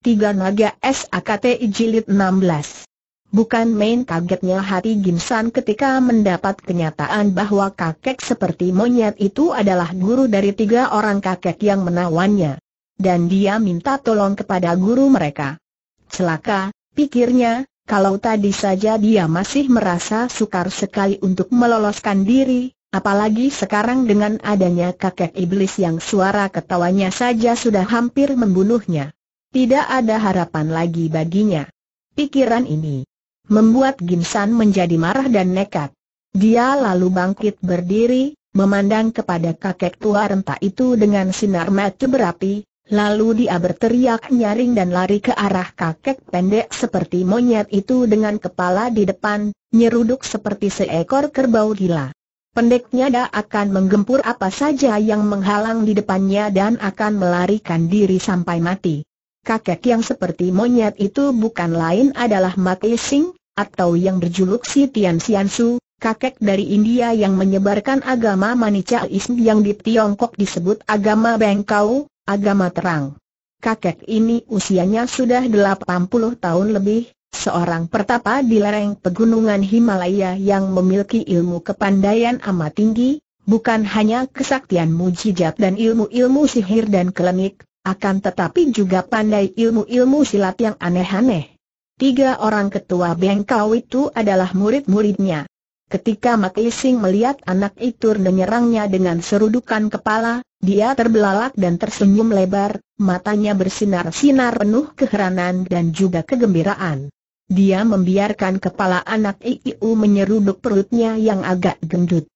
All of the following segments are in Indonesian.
Tiga Naga SAKTI Jilid 16 Bukan main kagetnya hati Gimsan ketika mendapat kenyataan bahwa kakek seperti monyet itu adalah guru dari tiga orang kakek yang menawannya. Dan dia minta tolong kepada guru mereka. Celaka, pikirnya, kalau tadi saja dia masih merasa sukar sekali untuk meloloskan diri, apalagi sekarang dengan adanya kakek iblis yang suara ketawanya saja sudah hampir membunuhnya. Tidak ada harapan lagi baginya. Pikiran ini membuat Ginsan menjadi marah dan nekat. Dia lalu bangkit berdiri, memandang kepada kakek tua renta itu dengan sinar mata berapi, lalu dia berteriak nyaring dan lari ke arah kakek pendek seperti monyet itu dengan kepala di depan, nyeruduk seperti seekor kerbau gila. Pendeknya dia akan menggempur apa saja yang menghalang di depannya dan akan melarikan diri sampai mati kakek yang seperti monyet itu bukan lain adalah Mati Sing, atau yang berjuluk si Tian Sian kakek dari India yang menyebarkan agama Manichaism yang di Tiongkok disebut agama Bengkau, agama terang. Kakek ini usianya sudah 80 tahun lebih, seorang pertapa di lereng pegunungan Himalaya yang memiliki ilmu kepandaian amat tinggi, bukan hanya kesaktian mujizat dan ilmu-ilmu sihir dan kelenik, akan tetapi juga pandai ilmu-ilmu silat yang aneh-aneh. Tiga orang ketua bengkau itu adalah murid-muridnya. Ketika Mak Ising melihat anak itu menyerangnya dengan serudukan kepala, dia terbelalak dan tersenyum lebar, matanya bersinar-sinar penuh keheranan dan juga kegembiraan. Dia membiarkan kepala anak IIU menyeruduk perutnya yang agak gendut.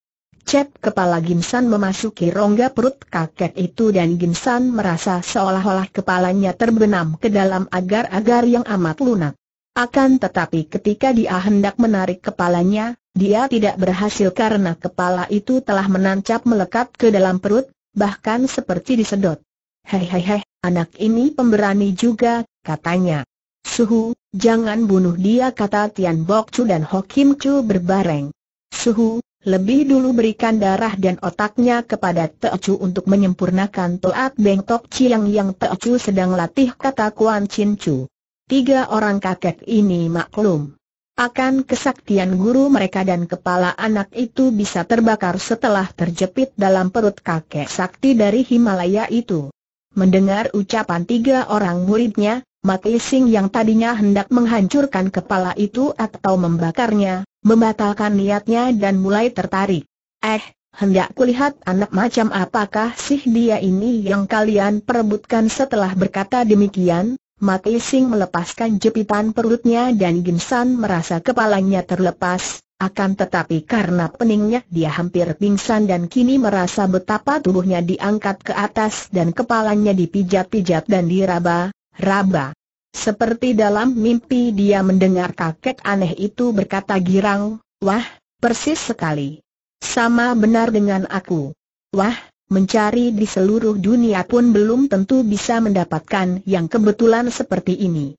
Cep kepala Gimsan memasuki rongga perut kakek itu dan Gimsan merasa seolah-olah kepalanya terbenam ke dalam agar-agar yang amat lunak. Akan tetapi ketika dia hendak menarik kepalanya, dia tidak berhasil karena kepala itu telah menancap melekat ke dalam perut, bahkan seperti disedot. Hei hei hei, anak ini pemberani juga, katanya. Suhu, jangan bunuh dia kata Tian Bok Chu dan Hokim Chu berbareng. Suhu, lebih dulu berikan darah dan otaknya kepada Teocu untuk menyempurnakan Toat Beng Tok Chiang yang Teocu sedang latih kata Kuan Chin Chu. Tiga orang kakek ini maklum. Akan kesaktian guru mereka dan kepala anak itu bisa terbakar setelah terjepit dalam perut kakek sakti dari Himalaya itu. Mendengar ucapan tiga orang muridnya, Mati Sing yang tadinya hendak menghancurkan kepala itu atau membakarnya, membatalkan niatnya dan mulai tertarik. Eh, hendak kulihat anak macam apakah sih dia ini yang kalian perebutkan setelah berkata demikian, Mati Sing melepaskan jepitan perutnya dan Ginsan merasa kepalanya terlepas, akan tetapi karena peningnya dia hampir pingsan dan kini merasa betapa tubuhnya diangkat ke atas dan kepalanya dipijat-pijat dan diraba, raba. Seperti dalam mimpi dia mendengar kakek aneh itu berkata girang, wah, persis sekali. Sama benar dengan aku. Wah, mencari di seluruh dunia pun belum tentu bisa mendapatkan yang kebetulan seperti ini.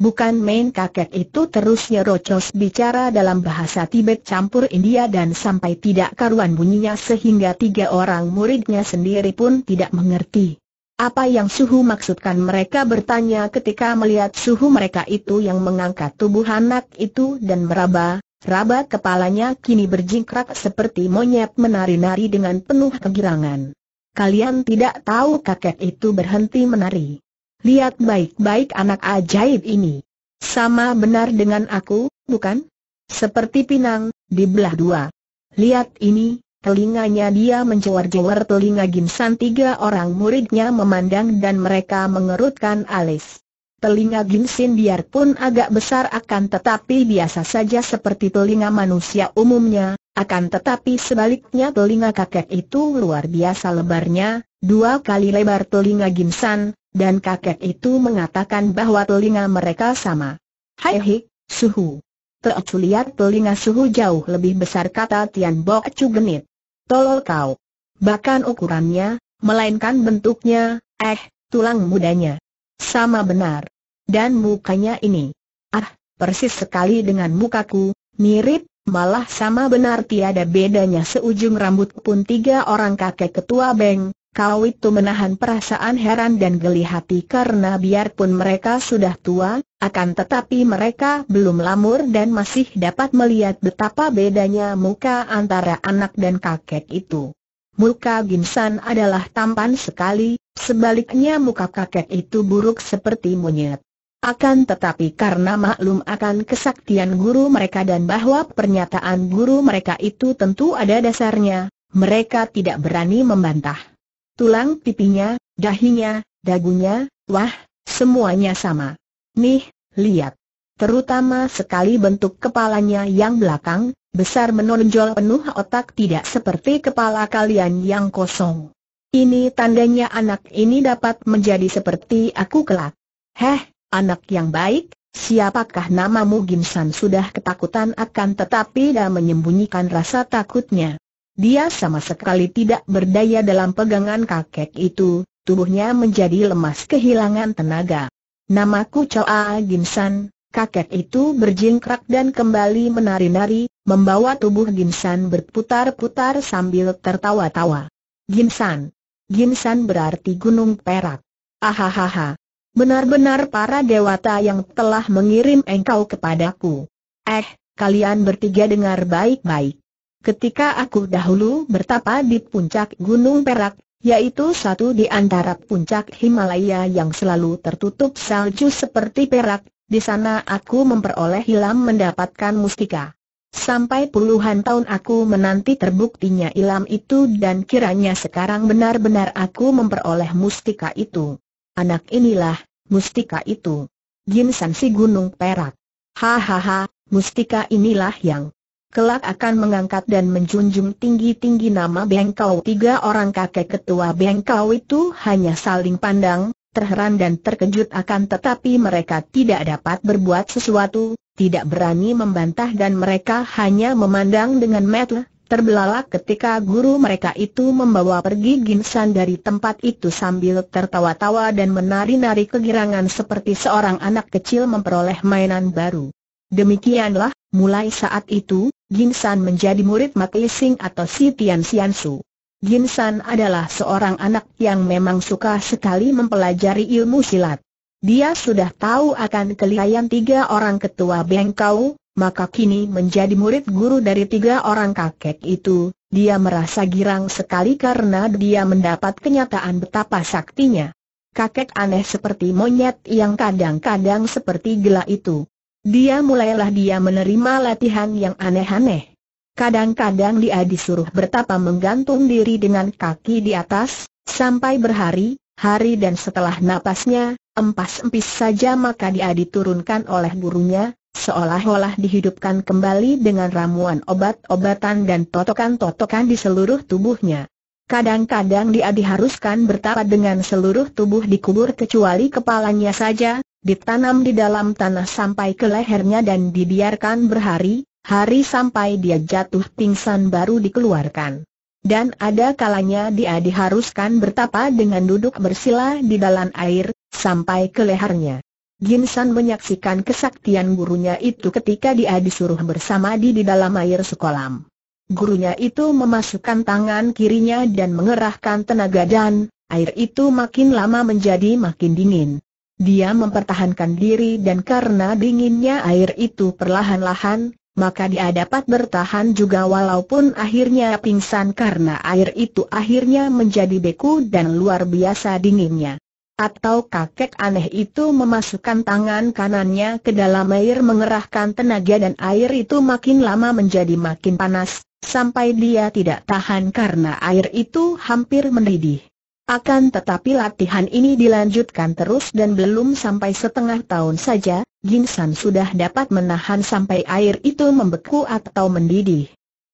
Bukan main kakek itu terus nyerocos bicara dalam bahasa Tibet campur India dan sampai tidak karuan bunyinya sehingga tiga orang muridnya sendiri pun tidak mengerti. Apa yang suhu maksudkan mereka bertanya ketika melihat suhu mereka itu yang mengangkat tubuh anak itu dan meraba, raba kepalanya kini berjingkrak seperti monyet menari-nari dengan penuh kegirangan. Kalian tidak tahu kakek itu berhenti menari. Lihat baik-baik anak ajaib ini. Sama benar dengan aku, bukan? Seperti pinang, di belah dua. Lihat ini, telinganya dia mencuar-cuar telinga Ginsan tiga orang muridnya memandang dan mereka mengerutkan alis. Telinga Ginsin biarpun agak besar akan tetapi biasa saja seperti telinga manusia umumnya, akan tetapi sebaliknya telinga kakek itu luar biasa lebarnya, dua kali lebar telinga Ginsan, dan kakek itu mengatakan bahwa telinga mereka sama. Hai hei, suhu. Teocu lihat telinga suhu jauh lebih besar kata Tian Bo Cugenit tolol kau. Bahkan ukurannya, melainkan bentuknya, eh, tulang mudanya. Sama benar. Dan mukanya ini. Ah, persis sekali dengan mukaku, mirip, malah sama benar tiada bedanya seujung rambut pun tiga orang kakek ketua Beng, Kau itu menahan perasaan heran dan geli hati karena biarpun mereka sudah tua, akan tetapi mereka belum lamur dan masih dapat melihat betapa bedanya muka antara anak dan kakek itu. Muka Gimsan adalah tampan sekali, sebaliknya muka kakek itu buruk seperti monyet. Akan tetapi karena maklum akan kesaktian guru mereka dan bahwa pernyataan guru mereka itu tentu ada dasarnya, mereka tidak berani membantah. Tulang pipinya, dahinya, dagunya, wah, semuanya sama. Nih, lihat. Terutama sekali bentuk kepalanya yang belakang, besar menonjol penuh otak tidak seperti kepala kalian yang kosong. Ini tandanya anak ini dapat menjadi seperti aku kelak. Heh, anak yang baik, siapakah namamu Gimsan sudah ketakutan akan tetapi dia menyembunyikan rasa takutnya. Dia sama sekali tidak berdaya dalam pegangan kakek itu, tubuhnya menjadi lemas kehilangan tenaga. Namaku Choa Gimsan, kakek itu berjingkrak dan kembali menari-nari, membawa tubuh Gimsan berputar-putar sambil tertawa-tawa. Gimsan. Gimsan berarti gunung perak. Ahahaha. Benar-benar para dewata yang telah mengirim engkau kepadaku. Eh, kalian bertiga dengar baik-baik ketika aku dahulu bertapa di puncak Gunung Perak, yaitu satu di antara puncak Himalaya yang selalu tertutup salju seperti perak, di sana aku memperoleh ilam mendapatkan mustika. Sampai puluhan tahun aku menanti terbuktinya ilam itu dan kiranya sekarang benar-benar aku memperoleh mustika itu. Anak inilah, mustika itu. Jin si Gunung Perak. Hahaha, mustika inilah yang kelak akan mengangkat dan menjunjung tinggi-tinggi nama Bengkau. Tiga orang kakek ketua Bengkau itu hanya saling pandang, terheran dan terkejut akan tetapi mereka tidak dapat berbuat sesuatu, tidak berani membantah dan mereka hanya memandang dengan metel, terbelalak ketika guru mereka itu membawa pergi Ginsan dari tempat itu sambil tertawa-tawa dan menari-nari kegirangan seperti seorang anak kecil memperoleh mainan baru. Demikianlah, mulai saat itu, Jin San menjadi murid Mak Lising atau Si Tian Sian Su. Jin San adalah seorang anak yang memang suka sekali mempelajari ilmu silat. Dia sudah tahu akan kelihayan tiga orang ketua Bengkau, maka kini menjadi murid guru dari tiga orang kakek itu. Dia merasa girang sekali karena dia mendapat kenyataan betapa saktinya. Kakek aneh seperti monyet yang kadang-kadang seperti gila itu. Dia mulailah dia menerima latihan yang aneh-aneh. Kadang-kadang dia disuruh bertapa menggantung diri dengan kaki di atas, sampai berhari, hari dan setelah napasnya, empas-empis saja maka dia diturunkan oleh gurunya, seolah-olah dihidupkan kembali dengan ramuan obat-obatan dan totokan-totokan di seluruh tubuhnya. Kadang-kadang dia diharuskan bertapa dengan seluruh tubuh dikubur kecuali kepalanya saja, ditanam di dalam tanah sampai ke lehernya dan dibiarkan berhari, hari sampai dia jatuh pingsan baru dikeluarkan. Dan ada kalanya dia diharuskan bertapa dengan duduk bersila di dalam air, sampai ke lehernya. Ginsan menyaksikan kesaktian gurunya itu ketika dia disuruh bersamadi di dalam air sekolam. Gurunya itu memasukkan tangan kirinya dan mengerahkan tenaga dan, air itu makin lama menjadi makin dingin. Dia mempertahankan diri dan karena dinginnya air itu perlahan-lahan, maka dia dapat bertahan juga walaupun akhirnya pingsan karena air itu akhirnya menjadi beku dan luar biasa dinginnya. Atau kakek aneh itu memasukkan tangan kanannya ke dalam air mengerahkan tenaga dan air itu makin lama menjadi makin panas, sampai dia tidak tahan karena air itu hampir mendidih. Akan tetapi latihan ini dilanjutkan terus dan belum sampai setengah tahun saja, Ginsan sudah dapat menahan sampai air itu membeku atau mendidih.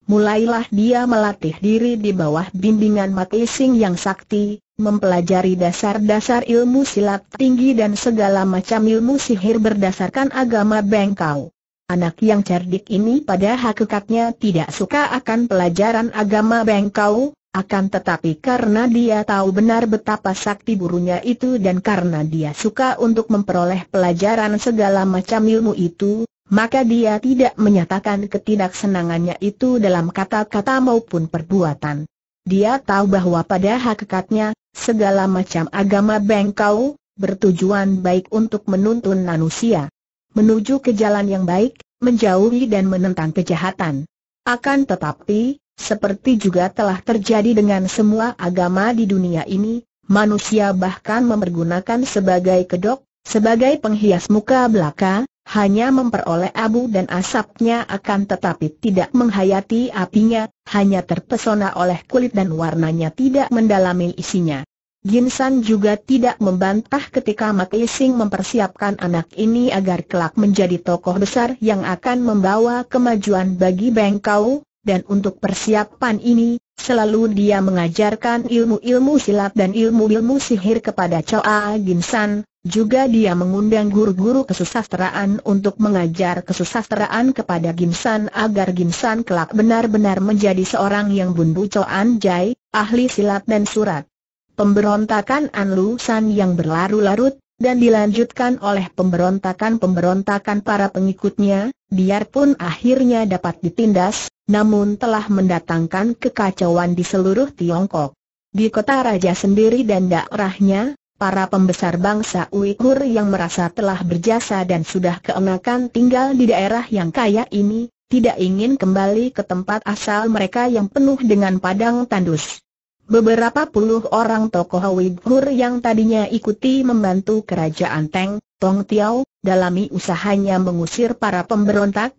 Mulailah dia melatih diri di bawah bimbingan Mati Sing yang sakti, mempelajari dasar-dasar ilmu silat tinggi dan segala macam ilmu sihir berdasarkan agama Bengkau. Anak yang cerdik ini pada hakikatnya tidak suka akan pelajaran agama Bengkau, akan tetapi karena dia tahu benar betapa sakti burunya itu dan karena dia suka untuk memperoleh pelajaran segala macam ilmu itu, maka dia tidak menyatakan ketidaksenangannya itu dalam kata-kata maupun perbuatan. Dia tahu bahwa pada hakikatnya, segala macam agama bengkau, bertujuan baik untuk menuntun manusia. Menuju ke jalan yang baik, menjauhi dan menentang kejahatan. Akan tetapi, seperti juga telah terjadi dengan semua agama di dunia ini, manusia bahkan memergunakan sebagai kedok, sebagai penghias muka belaka, hanya memperoleh abu dan asapnya akan tetapi tidak menghayati apinya, hanya terpesona oleh kulit dan warnanya tidak mendalami isinya. Ginsan juga tidak membantah ketika Mati Sing mempersiapkan anak ini agar kelak menjadi tokoh besar yang akan membawa kemajuan bagi Bengkau, dan untuk persiapan ini, selalu dia mengajarkan ilmu-ilmu silat dan ilmu-ilmu sihir kepada Choa Ginsan, juga dia mengundang guru-guru kesusasteraan untuk mengajar kesusasteraan kepada Ginsan agar Ginsan kelak benar-benar menjadi seorang yang bunbu Choan Jai, ahli silat dan surat. Pemberontakan An Lu San yang berlarut-larut, dan dilanjutkan oleh pemberontakan-pemberontakan para pengikutnya, biarpun akhirnya dapat ditindas, namun telah mendatangkan kekacauan di seluruh Tiongkok. Di kota raja sendiri dan daerahnya, para pembesar bangsa Uighur yang merasa telah berjasa dan sudah keenakan tinggal di daerah yang kaya ini, tidak ingin kembali ke tempat asal mereka yang penuh dengan padang tandus. Beberapa puluh orang tokoh Uighur yang tadinya ikuti membantu kerajaan Teng, Tong Tiao, dalami usahanya mengusir para pemberontak,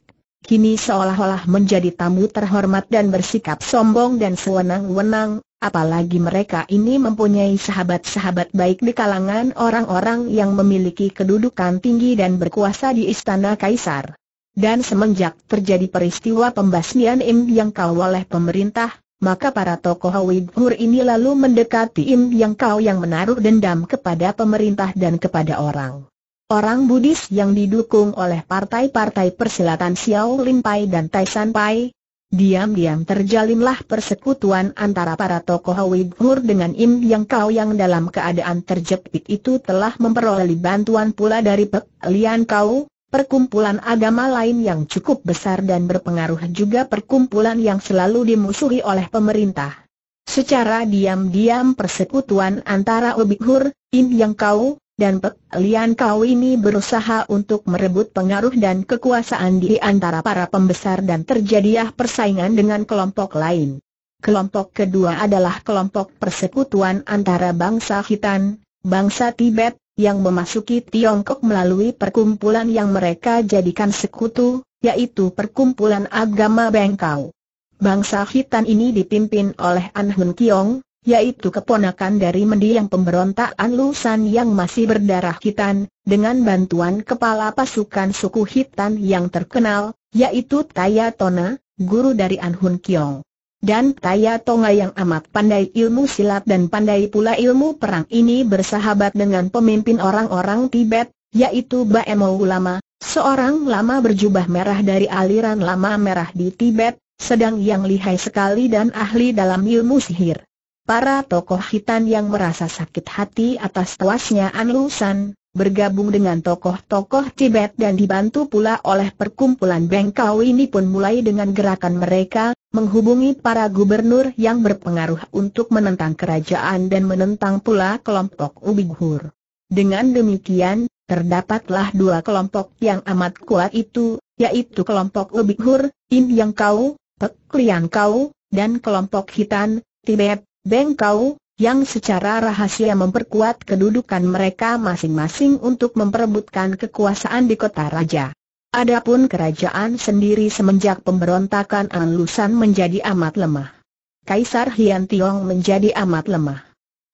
Kini seolah-olah menjadi tamu terhormat dan bersikap sombong dan sewenang-wenang, apalagi mereka ini mempunyai sahabat-sahabat baik di kalangan orang-orang yang memiliki kedudukan tinggi dan berkuasa di istana kaisar. Dan semenjak terjadi peristiwa pembasmian Im Yang Kau oleh pemerintah, maka para tokoh Wighur ini lalu mendekati Im Yang Kau yang menaruh dendam kepada pemerintah dan kepada orang. Orang Buddhis yang didukung oleh partai-partai persilatan Xiao Lin Pai dan Tai San Pai, diam-diam terjalinlah persekutuan antara para tokoh Uighur dengan Im Yang Kau yang dalam keadaan terjepit itu telah memperoleh bantuan pula dari Pek Lian Kau, perkumpulan agama lain yang cukup besar dan berpengaruh juga perkumpulan yang selalu dimusuhi oleh pemerintah. Secara diam-diam persekutuan antara Uighur, Im Yang Kau, dan Pek Lian Kau ini berusaha untuk merebut pengaruh dan kekuasaan di antara para pembesar dan terjadilah persaingan dengan kelompok lain. Kelompok kedua adalah kelompok persekutuan antara bangsa Hitan, bangsa Tibet, yang memasuki Tiongkok melalui perkumpulan yang mereka jadikan sekutu, yaitu perkumpulan agama Bengkau. Bangsa Hitan ini dipimpin oleh An Hun Kiong, yaitu keponakan dari mendiang pemberontakan Lusan yang masih berdarah hitan, dengan bantuan kepala pasukan suku hitam yang terkenal, yaitu Taya Tona, guru dari An Hun Kiong. Dan Taya Tonga yang amat pandai ilmu silat dan pandai pula ilmu perang ini bersahabat dengan pemimpin orang-orang Tibet, yaitu Baemo Ulama, seorang lama berjubah merah dari aliran lama merah di Tibet, sedang yang lihai sekali dan ahli dalam ilmu sihir. Para tokoh hitam yang merasa sakit hati atas tewasnya Anlusan, bergabung dengan tokoh-tokoh Tibet dan dibantu pula oleh perkumpulan Bengkau ini pun mulai dengan gerakan mereka, menghubungi para gubernur yang berpengaruh untuk menentang kerajaan dan menentang pula kelompok Uighur. Dengan demikian, terdapatlah dua kelompok yang amat kuat itu, yaitu kelompok Uighur, Im Yang Kau, Pek Lian Kau, dan kelompok Hitan, Tibet, Beng Kau, yang secara rahasia memperkuat kedudukan mereka masing-masing untuk memperebutkan kekuasaan di kota raja. Adapun kerajaan sendiri semenjak pemberontakan Lusan menjadi amat lemah. Kaisar Hian Tiong menjadi amat lemah.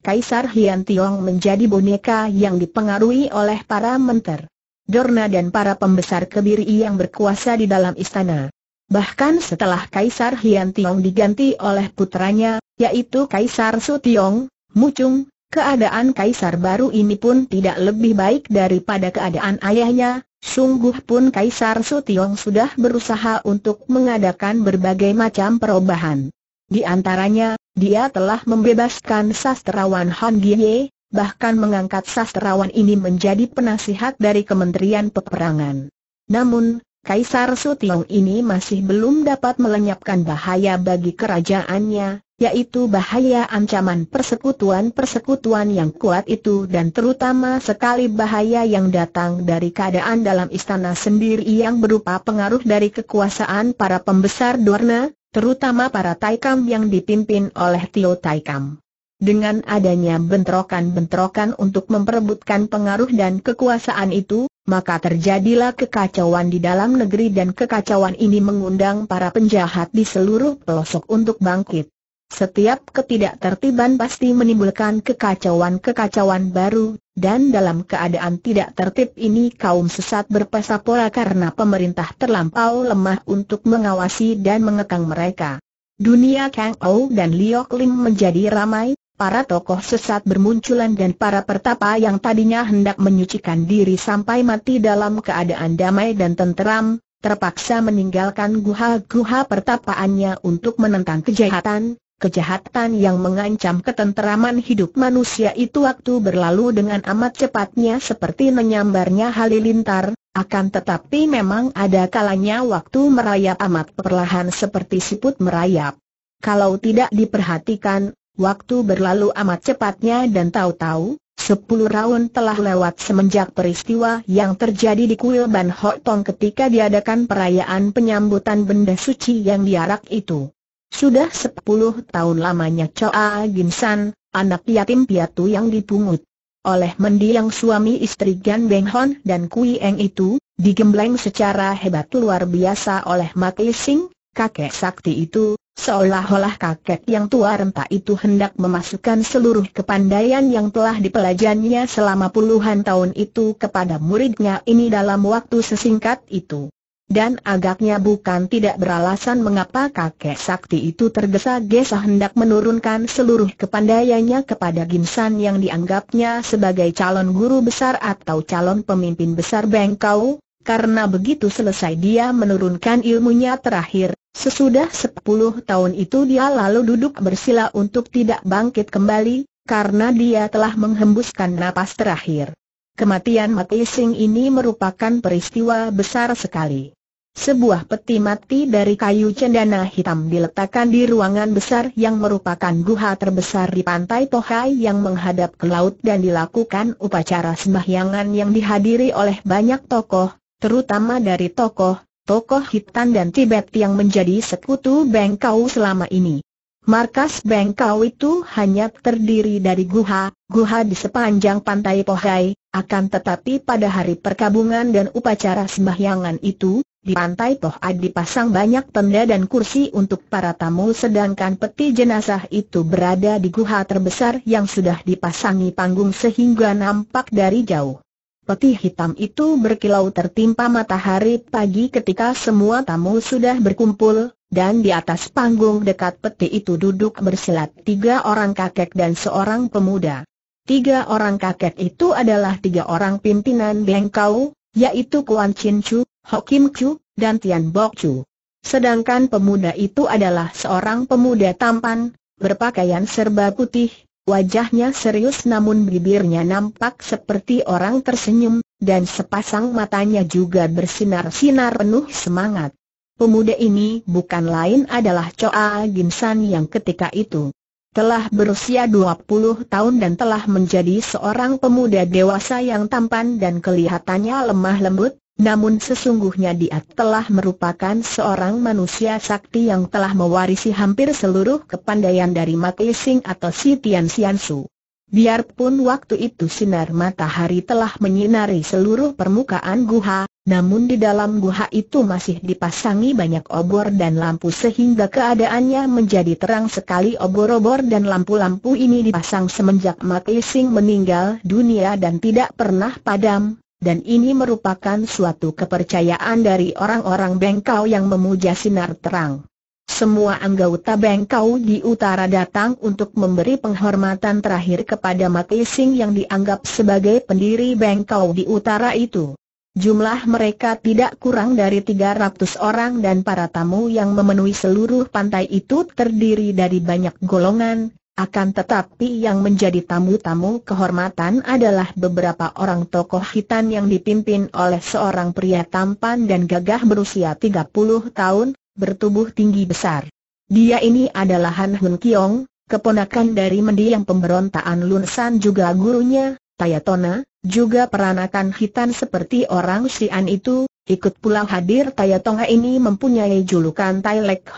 Kaisar Hian Tiong menjadi boneka yang dipengaruhi oleh para menter, dorna dan para pembesar kebiri yang berkuasa di dalam istana. Bahkan setelah Kaisar Hian Tiong diganti oleh putranya, yaitu Kaisar Su Tiong, Mucung, keadaan Kaisar baru ini pun tidak lebih baik daripada keadaan ayahnya, sungguh pun Kaisar Su Tiong sudah berusaha untuk mengadakan berbagai macam perubahan. Di antaranya, dia telah membebaskan sastrawan Han Gie, bahkan mengangkat sastrawan ini menjadi penasihat dari Kementerian Peperangan. Namun, Kaisar Sutiong ini masih belum dapat melenyapkan bahaya bagi kerajaannya, yaitu bahaya ancaman persekutuan-persekutuan yang kuat itu dan terutama sekali bahaya yang datang dari keadaan dalam istana sendiri yang berupa pengaruh dari kekuasaan para pembesar Dorna, terutama para Taikam yang dipimpin oleh Tio Taikam. Dengan adanya bentrokan-bentrokan untuk memperebutkan pengaruh dan kekuasaan itu, maka terjadilah kekacauan di dalam negeri dan kekacauan ini mengundang para penjahat di seluruh pelosok untuk bangkit. Setiap ketidaktertiban pasti menimbulkan kekacauan-kekacauan baru, dan dalam keadaan tidak tertib ini kaum sesat berpesa pora karena pemerintah terlampau lemah untuk mengawasi dan mengekang mereka. Dunia Kang Ou dan Liok Lim menjadi ramai, Para tokoh sesat bermunculan dan para pertapa yang tadinya hendak menyucikan diri sampai mati dalam keadaan damai dan tenteram, terpaksa meninggalkan guha-guha pertapaannya untuk menentang kejahatan, kejahatan yang mengancam ketenteraman hidup manusia itu waktu berlalu dengan amat cepatnya seperti menyambarnya halilintar, akan tetapi memang ada kalanya waktu merayap amat perlahan seperti siput merayap. Kalau tidak diperhatikan, Waktu berlalu amat cepatnya dan tahu-tahu, sepuluh tahun telah lewat semenjak peristiwa yang terjadi di kuil Ban Hok Tong ketika diadakan perayaan penyambutan benda suci yang diarak itu. Sudah sepuluh tahun lamanya Choa Gin San, anak yatim piatu yang dipungut oleh mendiang suami istri Gan Beng Hon dan Kui Eng itu, digembleng secara hebat luar biasa oleh Mak Lising kakek sakti itu, seolah-olah kakek yang tua renta itu hendak memasukkan seluruh kepandaian yang telah dipelajarinya selama puluhan tahun itu kepada muridnya ini dalam waktu sesingkat itu. Dan agaknya bukan tidak beralasan mengapa kakek sakti itu tergesa-gesa hendak menurunkan seluruh kepandaiannya kepada Gimsan yang dianggapnya sebagai calon guru besar atau calon pemimpin besar Bengkau, karena begitu selesai dia menurunkan ilmunya terakhir, Sesudah sepuluh tahun itu dia lalu duduk bersila untuk tidak bangkit kembali, karena dia telah menghembuskan napas terakhir. Kematian Mati Sing ini merupakan peristiwa besar sekali. Sebuah peti mati dari kayu cendana hitam diletakkan di ruangan besar yang merupakan guha terbesar di pantai Tohai yang menghadap ke laut dan dilakukan upacara sembahyangan yang dihadiri oleh banyak tokoh, terutama dari tokoh tokoh Hitan dan Tibet yang menjadi sekutu Bengkau selama ini. Markas Bengkau itu hanya terdiri dari guha, guha di sepanjang pantai Pohai, akan tetapi pada hari perkabungan dan upacara sembahyangan itu, di pantai Pohai dipasang banyak tenda dan kursi untuk para tamu sedangkan peti jenazah itu berada di guha terbesar yang sudah dipasangi panggung sehingga nampak dari jauh. Peti hitam itu berkilau tertimpa matahari pagi ketika semua tamu sudah berkumpul, dan di atas panggung dekat peti itu duduk bersilat tiga orang kakek dan seorang pemuda. Tiga orang kakek itu adalah tiga orang pimpinan Bengkau, yaitu Kuan Chin Chu, Hokim Chu, dan Tian Bok Chu. Sedangkan pemuda itu adalah seorang pemuda tampan, berpakaian serba putih, Wajahnya serius namun bibirnya nampak seperti orang tersenyum, dan sepasang matanya juga bersinar-sinar penuh semangat. Pemuda ini bukan lain adalah Choa Ginsan yang ketika itu telah berusia 20 tahun dan telah menjadi seorang pemuda dewasa yang tampan dan kelihatannya lemah lembut, namun sesungguhnya dia telah merupakan seorang manusia sakti yang telah mewarisi hampir seluruh kepandaian dari Mak Sing atau Si Tian Sian Su. Biarpun waktu itu sinar matahari telah menyinari seluruh permukaan guha, namun di dalam guha itu masih dipasangi banyak obor dan lampu sehingga keadaannya menjadi terang sekali obor-obor dan lampu-lampu ini dipasang semenjak Mak Sing meninggal dunia dan tidak pernah padam, dan ini merupakan suatu kepercayaan dari orang-orang Bengkau yang memuja sinar terang. Semua anggota Bengkau di utara datang untuk memberi penghormatan terakhir kepada Mati Sing yang dianggap sebagai pendiri Bengkau di utara itu. Jumlah mereka tidak kurang dari 300 orang dan para tamu yang memenuhi seluruh pantai itu terdiri dari banyak golongan, akan tetapi yang menjadi tamu-tamu kehormatan adalah beberapa orang tokoh hitam yang dipimpin oleh seorang pria tampan dan gagah berusia 30 tahun, bertubuh tinggi besar. Dia ini adalah Han Hun Kiong, keponakan dari mendiang pemberontaan Lun San juga gurunya, Tayatona, juga peranakan hitam seperti orang Xian itu, Ikut pula hadir Taya Tonga ini mempunyai julukan Tai Lek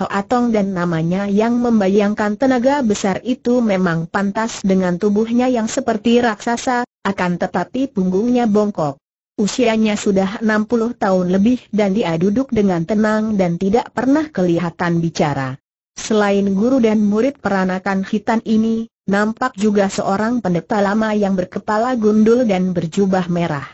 dan namanya yang membayangkan tenaga besar itu memang pantas dengan tubuhnya yang seperti raksasa, akan tetapi punggungnya bongkok. Usianya sudah 60 tahun lebih dan dia duduk dengan tenang dan tidak pernah kelihatan bicara. Selain guru dan murid peranakan khitan ini, nampak juga seorang pendeta lama yang berkepala gundul dan berjubah merah.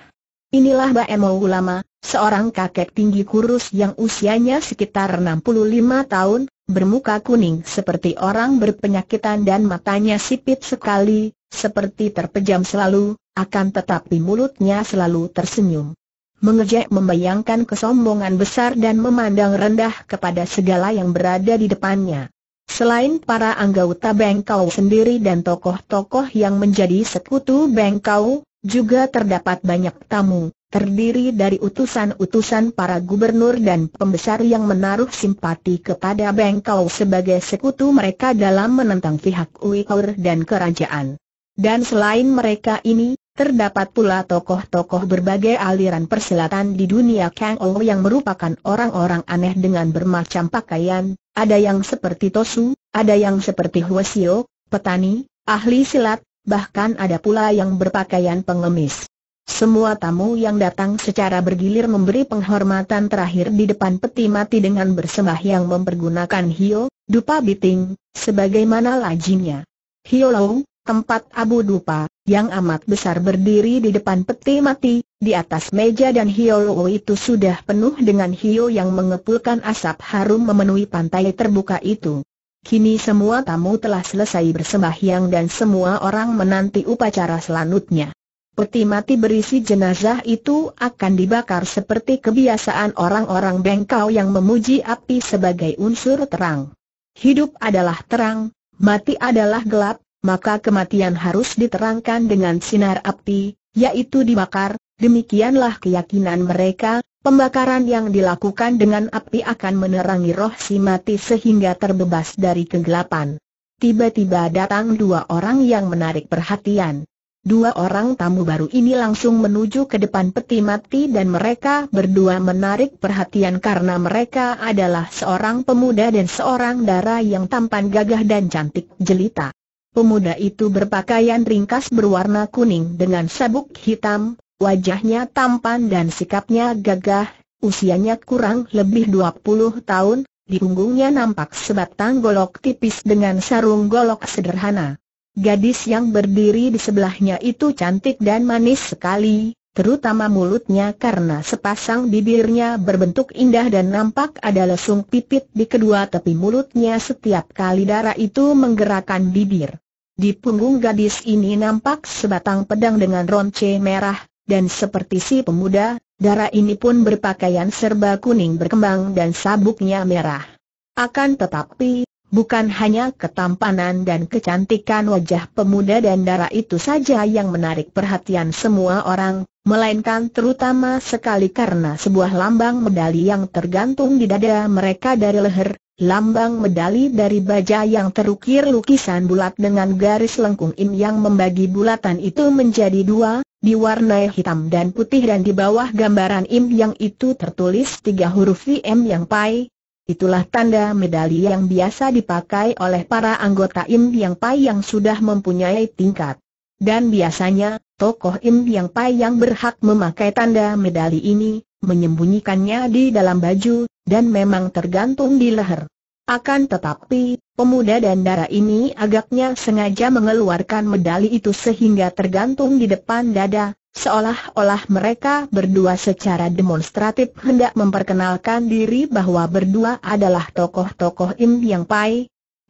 Inilah Baemo Ulama, Seorang kakek tinggi kurus yang usianya sekitar 65 tahun, bermuka kuning seperti orang berpenyakitan dan matanya sipit sekali, seperti terpejam selalu, akan tetapi mulutnya selalu tersenyum. Mengejek membayangkan kesombongan besar dan memandang rendah kepada segala yang berada di depannya. Selain para anggota Bengkau sendiri dan tokoh-tokoh yang menjadi sekutu Bengkau, juga terdapat banyak tamu, terdiri dari utusan-utusan para gubernur dan pembesar yang menaruh simpati kepada Bengkau sebagai sekutu mereka dalam menentang pihak Uighur dan kerajaan. Dan selain mereka ini, terdapat pula tokoh-tokoh berbagai aliran persilatan di dunia Kang Ou yang merupakan orang-orang aneh dengan bermacam pakaian, ada yang seperti Tosu, ada yang seperti Huasio, petani, ahli silat, bahkan ada pula yang berpakaian pengemis. Semua tamu yang datang secara bergilir memberi penghormatan terakhir di depan peti mati dengan bersembah yang mempergunakan Hio, Dupa Biting, sebagaimana lazimnya. Hio Lau, tempat Abu Dupa, yang amat besar berdiri di depan peti mati, di atas meja dan Hio Lau itu sudah penuh dengan Hio yang mengepulkan asap harum memenuhi pantai terbuka itu. Kini semua tamu telah selesai yang dan semua orang menanti upacara selanjutnya peti mati berisi jenazah itu akan dibakar seperti kebiasaan orang-orang bengkau yang memuji api sebagai unsur terang. Hidup adalah terang, mati adalah gelap, maka kematian harus diterangkan dengan sinar api, yaitu dibakar, demikianlah keyakinan mereka, pembakaran yang dilakukan dengan api akan menerangi roh si mati sehingga terbebas dari kegelapan. Tiba-tiba datang dua orang yang menarik perhatian. Dua orang tamu baru ini langsung menuju ke depan peti mati dan mereka berdua menarik perhatian karena mereka adalah seorang pemuda dan seorang dara yang tampan gagah dan cantik jelita. Pemuda itu berpakaian ringkas berwarna kuning dengan sabuk hitam, wajahnya tampan dan sikapnya gagah, usianya kurang lebih 20 tahun, di punggungnya nampak sebatang golok tipis dengan sarung golok sederhana. Gadis yang berdiri di sebelahnya itu cantik dan manis sekali, terutama mulutnya karena sepasang bibirnya berbentuk indah dan nampak ada lesung pipit di kedua tepi mulutnya setiap kali darah itu menggerakkan bibir. Di punggung gadis ini nampak sebatang pedang dengan ronce merah, dan seperti si pemuda, darah ini pun berpakaian serba kuning berkembang dan sabuknya merah. Akan tetapi, Bukan hanya ketampanan dan kecantikan wajah pemuda dan darah itu saja yang menarik perhatian semua orang, melainkan terutama sekali karena sebuah lambang medali yang tergantung di dada mereka dari leher, lambang medali dari baja yang terukir lukisan bulat dengan garis lengkung im yang membagi bulatan itu menjadi dua, diwarnai hitam dan putih dan di bawah gambaran im yang itu tertulis tiga huruf IM yang pai, Itulah tanda medali yang biasa dipakai oleh para anggota Im Yang Pai yang sudah mempunyai tingkat. Dan biasanya, tokoh Im Yang Pai yang berhak memakai tanda medali ini, menyembunyikannya di dalam baju, dan memang tergantung di leher. Akan tetapi, pemuda dan darah ini agaknya sengaja mengeluarkan medali itu sehingga tergantung di depan dada, Seolah-olah mereka berdua secara demonstratif hendak memperkenalkan diri bahwa berdua adalah tokoh-tokoh Im Yang Pai.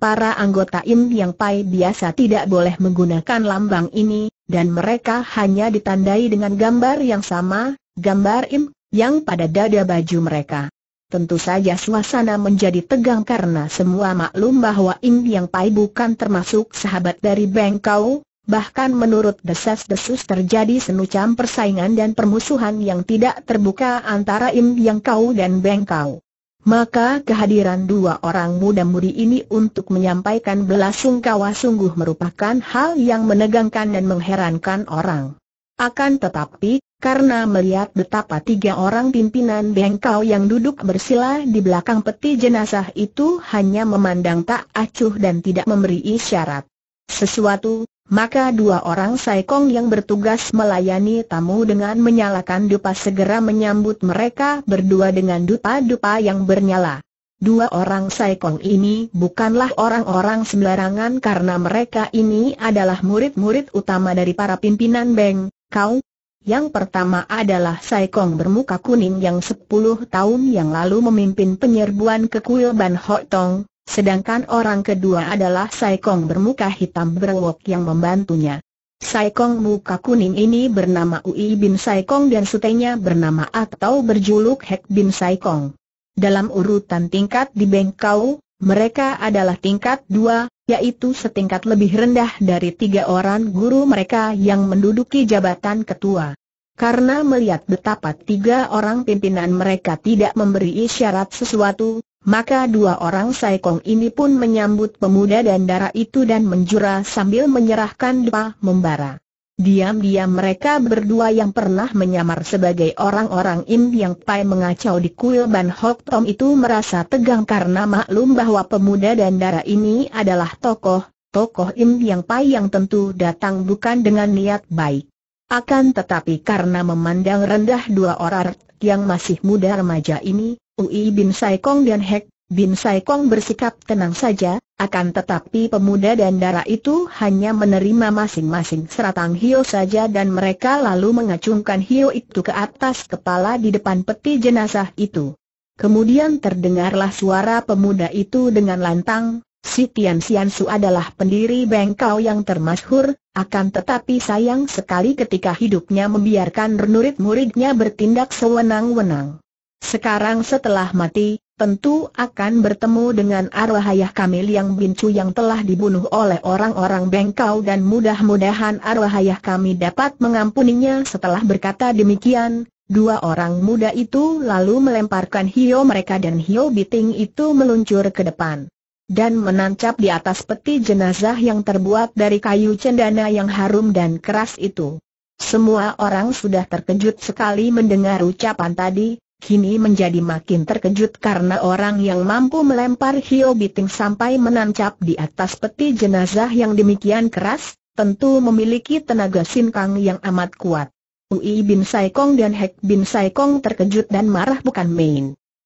Para anggota Im Yang Pai biasa tidak boleh menggunakan lambang ini, dan mereka hanya ditandai dengan gambar yang sama, gambar Im, yang pada dada baju mereka. Tentu saja suasana menjadi tegang karena semua maklum bahwa Im Yang Pai bukan termasuk sahabat dari Bengkau, bahkan menurut desas-desus terjadi senucam persaingan dan permusuhan yang tidak terbuka antara Im Yang Kau dan Beng Kau. Maka kehadiran dua orang muda-mudi ini untuk menyampaikan belasungkawa sungguh merupakan hal yang menegangkan dan mengherankan orang. Akan tetapi, karena melihat betapa tiga orang pimpinan bengkau yang duduk bersila di belakang peti jenazah itu hanya memandang tak acuh dan tidak memberi isyarat sesuatu, maka dua orang saikong yang bertugas melayani tamu dengan menyalakan dupa segera menyambut mereka berdua dengan dupa-dupa yang bernyala. Dua orang saikong ini bukanlah orang-orang sembarangan karena mereka ini adalah murid-murid utama dari para pimpinan Beng, Kau. Yang pertama adalah saikong bermuka kuning yang 10 tahun yang lalu memimpin penyerbuan ke kuil Ban Ho Tong, Sedangkan orang kedua adalah Saikong bermuka hitam berwok yang membantunya. Saikong muka kuning ini bernama Ui Bin Saikong dan sutenya bernama atau berjuluk Hek Bin Saikong. Dalam urutan tingkat di Bengkau, mereka adalah tingkat dua, yaitu setingkat lebih rendah dari tiga orang guru mereka yang menduduki jabatan ketua. Karena melihat betapa tiga orang pimpinan mereka tidak memberi isyarat sesuatu, maka dua orang saikong ini pun menyambut pemuda dan darah itu dan menjura sambil menyerahkan dua membara. Diam-diam mereka berdua yang pernah menyamar sebagai orang-orang Im Yang Pai mengacau di kuil Ban Hok Tom itu merasa tegang karena maklum bahwa pemuda dan darah ini adalah tokoh, tokoh Im Yang Pai yang tentu datang bukan dengan niat baik. Akan tetapi karena memandang rendah dua orang yang masih muda remaja ini, Ui Bin Saikong dan Hek Bin Saikong bersikap tenang saja, akan tetapi pemuda dan darah itu hanya menerima masing-masing seratang Hio saja dan mereka lalu mengacungkan Hio itu ke atas kepala di depan peti jenazah itu. Kemudian terdengarlah suara pemuda itu dengan lantang, Si Tian Su adalah pendiri bengkau yang termasyhur, akan tetapi sayang sekali ketika hidupnya membiarkan renurit muridnya bertindak sewenang-wenang. Sekarang setelah mati, tentu akan bertemu dengan arwah ayah Kamil yang bincu yang telah dibunuh oleh orang-orang bengkau dan mudah-mudahan arwah ayah kami dapat mengampuninya setelah berkata demikian, Dua orang muda itu lalu melemparkan hio mereka dan hio biting itu meluncur ke depan dan menancap di atas peti jenazah yang terbuat dari kayu cendana yang harum dan keras itu. Semua orang sudah terkejut sekali mendengar ucapan tadi, kini menjadi makin terkejut karena orang yang mampu melempar Hio Biting sampai menancap di atas peti jenazah yang demikian keras, tentu memiliki tenaga sinkang yang amat kuat. Ui Bin Saikong dan Hek Bin Saikong terkejut dan marah bukan main.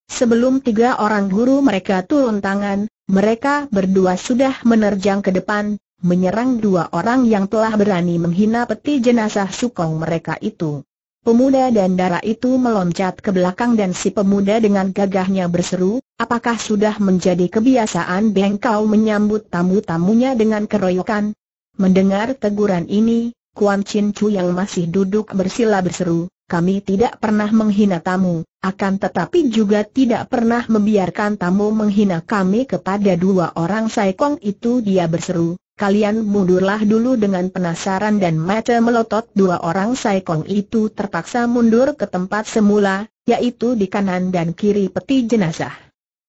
Sebelum tiga orang guru mereka turun tangan, mereka berdua sudah menerjang ke depan, menyerang dua orang yang telah berani menghina peti jenazah sukong mereka itu. Pemuda dan darah itu meloncat ke belakang dan si pemuda dengan gagahnya berseru, apakah sudah menjadi kebiasaan Bengkau menyambut tamu-tamunya dengan keroyokan? Mendengar teguran ini, Kuan Chin Chu yang masih duduk bersila berseru, kami tidak pernah menghina tamu, akan tetapi juga tidak pernah membiarkan tamu menghina kami kepada dua orang saikong itu dia berseru, kalian mundurlah dulu dengan penasaran dan mata melotot dua orang saikong itu terpaksa mundur ke tempat semula, yaitu di kanan dan kiri peti jenazah.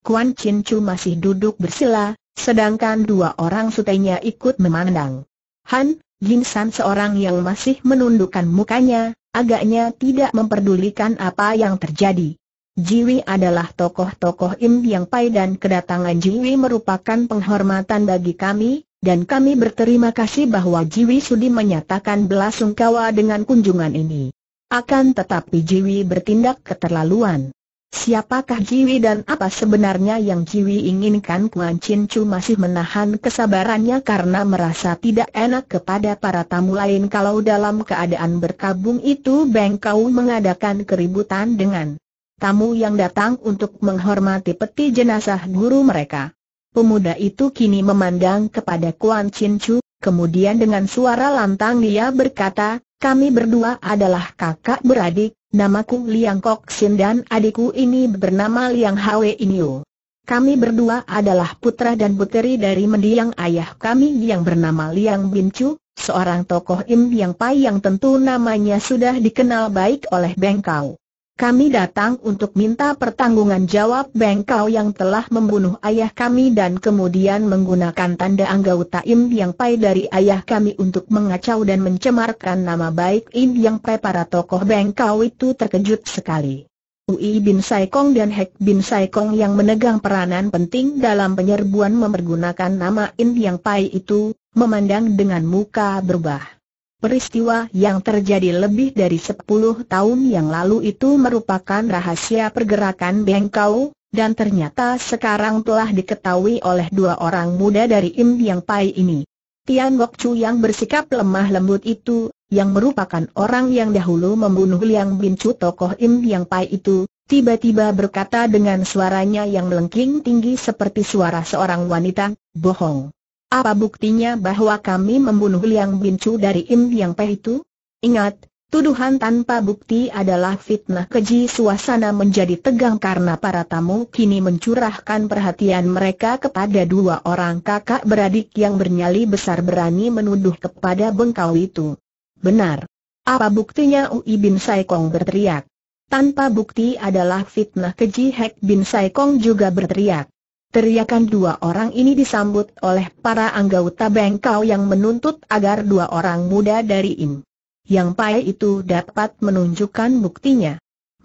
Kuan Chin Chu masih duduk bersila, sedangkan dua orang sutenya ikut memandang. Han, Jin San seorang yang masih menundukkan mukanya, agaknya tidak memperdulikan apa yang terjadi. Jiwi adalah tokoh-tokoh Im Yang Pai dan kedatangan Jiwi merupakan penghormatan bagi kami, dan kami berterima kasih bahwa Jiwi sudi menyatakan belasungkawa dengan kunjungan ini. Akan tetapi Jiwi bertindak keterlaluan. Siapakah Jiwi dan apa sebenarnya yang Jiwi inginkan Kuan Chin Chu masih menahan kesabarannya karena merasa tidak enak kepada para tamu lain kalau dalam keadaan berkabung itu Bengkau mengadakan keributan dengan tamu yang datang untuk menghormati peti jenazah guru mereka. Pemuda itu kini memandang kepada Kuan Chin Chu, kemudian dengan suara lantang dia berkata, kami berdua adalah kakak beradik, Namaku Liang Kok Sin dan adikku ini bernama Liang Hwe Inyo. Kami berdua adalah putra dan puteri dari mendiang ayah kami yang bernama Liang Bin Chu, seorang tokoh Im Yang Pai yang tentu namanya sudah dikenal baik oleh Bengkau kami datang untuk minta pertanggungan jawab bengkau yang telah membunuh ayah kami dan kemudian menggunakan tanda anggota Im Yang Pai dari ayah kami untuk mengacau dan mencemarkan nama baik Im Yang Pai para tokoh bengkau itu terkejut sekali. Ui Bin Saikong dan Hek Bin Saikong yang menegang peranan penting dalam penyerbuan mempergunakan nama Im Yang Pai itu, memandang dengan muka berubah. Peristiwa yang terjadi lebih dari sepuluh tahun yang lalu itu merupakan rahasia pergerakan bengkau, dan ternyata sekarang telah diketahui oleh dua orang muda dari Im Yang Pai ini. Tian Gok Chu yang bersikap lemah lembut itu, yang merupakan orang yang dahulu membunuh Liang Bin Chu tokoh Im Yang Pai itu, tiba-tiba berkata dengan suaranya yang melengking tinggi seperti suara seorang wanita, bohong. Apa buktinya bahwa kami membunuh Liang Bincu dari Im Yang Pei itu? Ingat, tuduhan tanpa bukti adalah fitnah keji suasana menjadi tegang karena para tamu kini mencurahkan perhatian mereka kepada dua orang kakak beradik yang bernyali besar berani menuduh kepada bengkau itu. Benar. Apa buktinya Ui Bin Saikong berteriak? Tanpa bukti adalah fitnah keji Hek Bin Saikong juga berteriak. Teriakan dua orang ini disambut oleh para anggota bengkau yang menuntut agar dua orang muda dari Im Yang Pai itu dapat menunjukkan buktinya.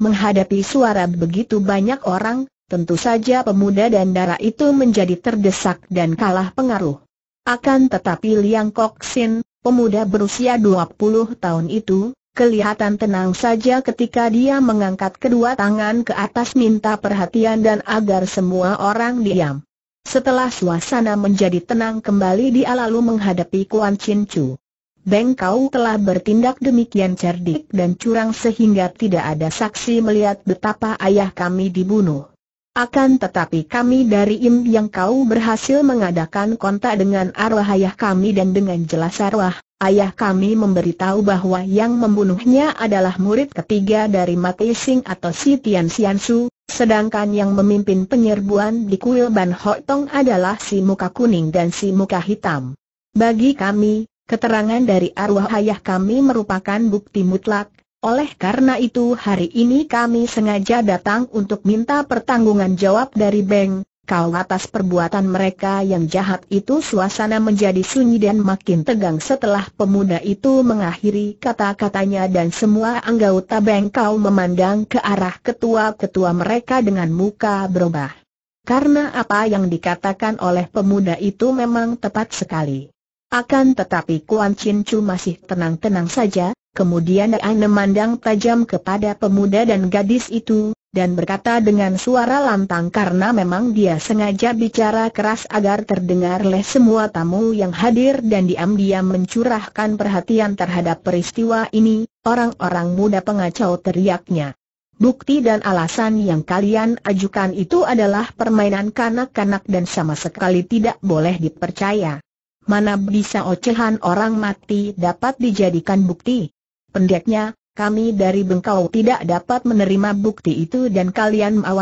Menghadapi suara begitu banyak orang, tentu saja pemuda dan darah itu menjadi terdesak dan kalah pengaruh. Akan tetapi Liang Kok Sin, pemuda berusia 20 tahun itu, kelihatan tenang saja ketika dia mengangkat kedua tangan ke atas minta perhatian dan agar semua orang diam. Setelah suasana menjadi tenang kembali dia lalu menghadapi Kuan Chin Chu. Beng kau telah bertindak demikian cerdik dan curang sehingga tidak ada saksi melihat betapa ayah kami dibunuh. Akan tetapi kami dari Im yang kau berhasil mengadakan kontak dengan arwah ayah kami dan dengan jelas arwah Ayah kami memberitahu bahwa yang membunuhnya adalah murid ketiga dari Mati Sing atau Si Tian Sian Su, sedangkan yang memimpin penyerbuan di kuil Ban Ho Tong adalah si muka kuning dan si muka hitam. Bagi kami, keterangan dari arwah ayah kami merupakan bukti mutlak, oleh karena itu hari ini kami sengaja datang untuk minta pertanggungan jawab dari Beng, Kau atas perbuatan mereka yang jahat itu suasana menjadi sunyi dan makin tegang setelah pemuda itu mengakhiri kata-katanya dan semua anggota bengkau memandang ke arah ketua-ketua mereka dengan muka berubah. Karena apa yang dikatakan oleh pemuda itu memang tepat sekali. Akan tetapi Kuan Chin Chu masih tenang-tenang saja, kemudian dia memandang tajam kepada pemuda dan gadis itu, dan berkata dengan suara lantang karena memang dia sengaja bicara keras agar terdengar oleh semua tamu yang hadir dan diam-diam mencurahkan perhatian terhadap peristiwa ini, orang-orang muda pengacau teriaknya. Bukti dan alasan yang kalian ajukan itu adalah permainan kanak-kanak dan sama sekali tidak boleh dipercaya. Mana bisa ocehan orang mati dapat dijadikan bukti? Pendeknya, kami dari Bengkau tidak dapat menerima bukti itu dan kalian mau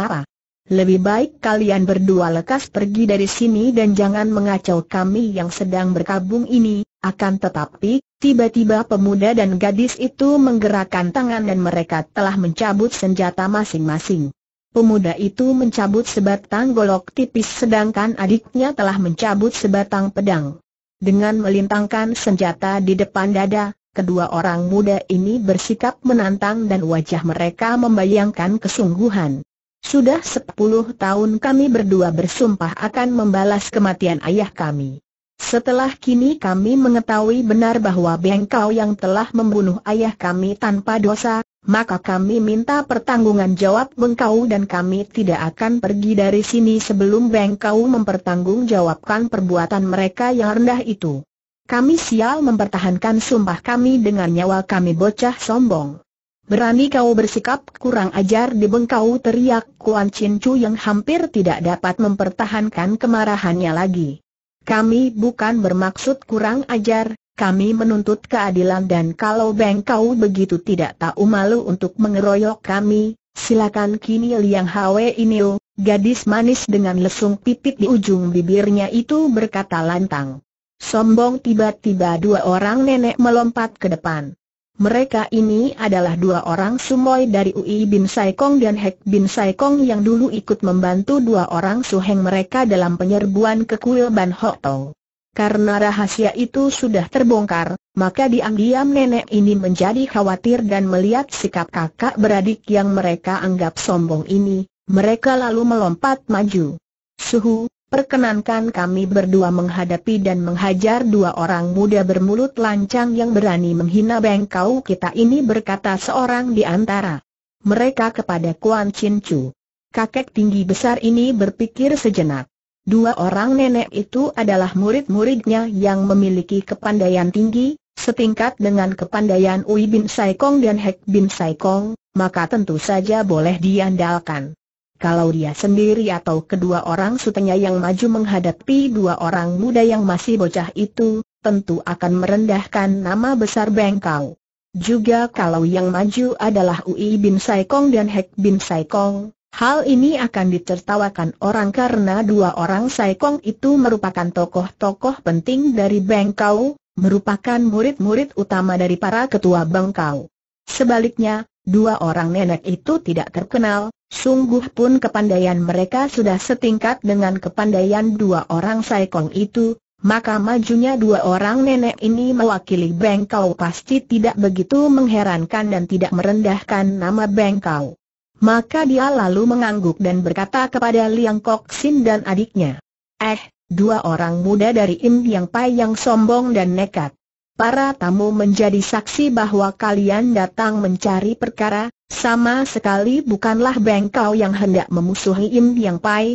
Lebih baik kalian berdua lekas pergi dari sini dan jangan mengacau kami yang sedang berkabung ini, akan tetapi, tiba-tiba pemuda dan gadis itu menggerakkan tangan dan mereka telah mencabut senjata masing-masing. Pemuda itu mencabut sebatang golok tipis sedangkan adiknya telah mencabut sebatang pedang. Dengan melintangkan senjata di depan dada, kedua orang muda ini bersikap menantang dan wajah mereka membayangkan kesungguhan. Sudah sepuluh tahun kami berdua bersumpah akan membalas kematian ayah kami. Setelah kini kami mengetahui benar bahwa Bengkau yang telah membunuh ayah kami tanpa dosa, maka kami minta pertanggungan jawab Bengkau dan kami tidak akan pergi dari sini sebelum Bengkau mempertanggungjawabkan perbuatan mereka yang rendah itu. Kami sial mempertahankan sumpah kami dengan nyawa kami bocah sombong. Berani kau bersikap kurang ajar di Bengkau teriak Kuan Chin Chu yang hampir tidak dapat mempertahankan kemarahannya lagi. Kami bukan bermaksud kurang ajar, kami menuntut keadilan dan kalau bengkau begitu tidak tahu malu untuk mengeroyok kami, silakan kini Liang Hwe iniu gadis manis dengan lesung pipit di ujung bibirnya itu berkata lantang. Sombong tiba-tiba dua orang nenek melompat ke depan. Mereka ini adalah dua orang sumoy dari UI Bin Saikong dan Hek Bin Saikong yang dulu ikut membantu dua orang suheng mereka dalam penyerbuan ke kuil Ban Ho Tong. Karena rahasia itu sudah terbongkar, maka diam-diam nenek ini menjadi khawatir dan melihat sikap kakak beradik yang mereka anggap sombong ini, mereka lalu melompat maju. Suhu, Perkenankan kami berdua menghadapi dan menghajar dua orang muda bermulut lancang yang berani menghina bengkau kita ini berkata seorang di antara mereka kepada Kuan Chin Chu. Kakek tinggi besar ini berpikir sejenak. Dua orang nenek itu adalah murid-muridnya yang memiliki kepandaian tinggi, setingkat dengan kepandaian Ui Bin Saikong dan Hek Bin Saikong, maka tentu saja boleh diandalkan. Kalau dia sendiri atau kedua orang sutenya yang maju menghadapi dua orang muda yang masih bocah itu, tentu akan merendahkan nama besar Bengkau. Juga kalau yang maju adalah Ui Bin Saikong dan Hek Bin Saikong, hal ini akan ditertawakan orang karena dua orang Saikong itu merupakan tokoh-tokoh penting dari Bengkau, merupakan murid-murid utama dari para ketua Bengkau. Sebaliknya, Dua orang nenek itu tidak terkenal, sungguh pun kepandaian mereka sudah setingkat dengan kepandaian dua orang saikong itu, maka majunya dua orang nenek ini mewakili Bengkau pasti tidak begitu mengherankan dan tidak merendahkan nama Bengkau. Maka dia lalu mengangguk dan berkata kepada Liang Kok Sin dan adiknya, Eh, dua orang muda dari Im Yang Pai sombong dan nekat. Para tamu menjadi saksi bahwa kalian datang mencari perkara, sama sekali bukanlah bengkau yang hendak memusuhi Im Yang Pai.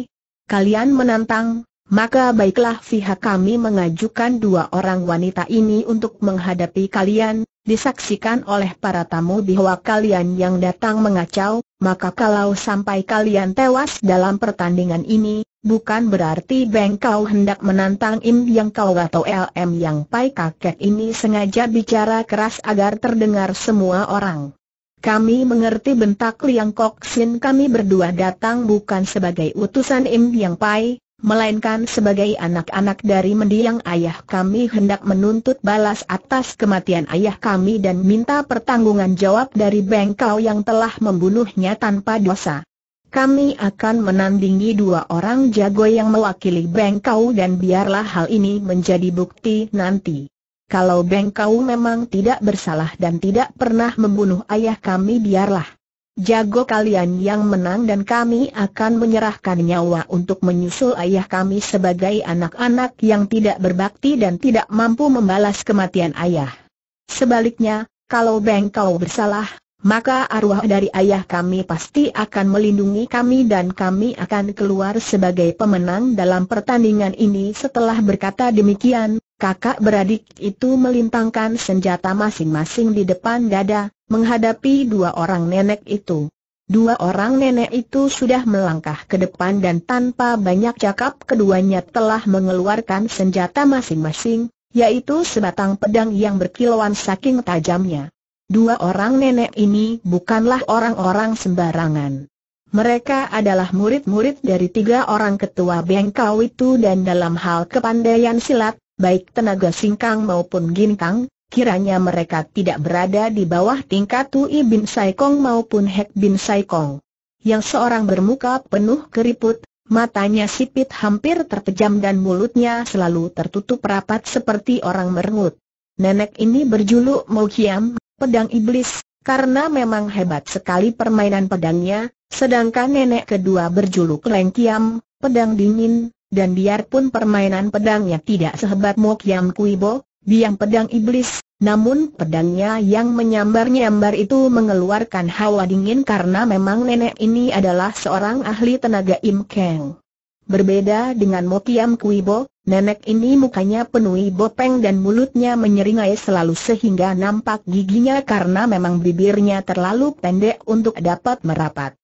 Kalian menantang, maka baiklah pihak kami mengajukan dua orang wanita ini untuk menghadapi kalian, disaksikan oleh para tamu bahwa kalian yang datang mengacau, maka kalau sampai kalian tewas dalam pertandingan ini, bukan berarti Beng Kau hendak menantang Im Yang Kau atau LM Yang Pai kakek ini sengaja bicara keras agar terdengar semua orang. Kami mengerti bentak Liang Kok Sin kami berdua datang bukan sebagai utusan Im Yang Pai, melainkan sebagai anak-anak dari mendiang ayah kami hendak menuntut balas atas kematian ayah kami dan minta pertanggungan jawab dari Bengkau yang telah membunuhnya tanpa dosa. Kami akan menandingi dua orang jago yang mewakili Bengkau dan biarlah hal ini menjadi bukti nanti. Kalau Bengkau memang tidak bersalah dan tidak pernah membunuh ayah kami biarlah Jago kalian yang menang dan kami akan menyerahkan nyawa untuk menyusul ayah kami sebagai anak-anak yang tidak berbakti dan tidak mampu membalas kematian ayah. Sebaliknya, kalau bengkau bersalah, maka arwah dari ayah kami pasti akan melindungi kami dan kami akan keluar sebagai pemenang dalam pertandingan ini setelah berkata demikian, kakak beradik itu melintangkan senjata masing-masing di depan dada, menghadapi dua orang nenek itu. Dua orang nenek itu sudah melangkah ke depan dan tanpa banyak cakap keduanya telah mengeluarkan senjata masing-masing, yaitu sebatang pedang yang berkilauan saking tajamnya. Dua orang nenek ini bukanlah orang-orang sembarangan. Mereka adalah murid-murid dari tiga orang ketua bengkau itu dan dalam hal kepandaian silat, baik tenaga singkang maupun ginkang, kiranya mereka tidak berada di bawah tingkat Tui Bin Saikong maupun Hek Bin Saikong. Yang seorang bermuka penuh keriput, matanya sipit hampir terpejam dan mulutnya selalu tertutup rapat seperti orang merengut. Nenek ini berjuluk Mo Kiam, pedang iblis, karena memang hebat sekali permainan pedangnya, sedangkan nenek kedua berjuluk Leng Kiam, pedang dingin, dan biarpun permainan pedangnya tidak sehebat Mo Kiam Kuibo, biang pedang iblis, namun pedangnya yang menyambar-nyambar itu mengeluarkan hawa dingin karena memang nenek ini adalah seorang ahli tenaga imkeng. Berbeda dengan Mokiam Kuibo, nenek ini mukanya penuh bopeng dan mulutnya menyeringai selalu sehingga nampak giginya karena memang bibirnya terlalu pendek untuk dapat merapat.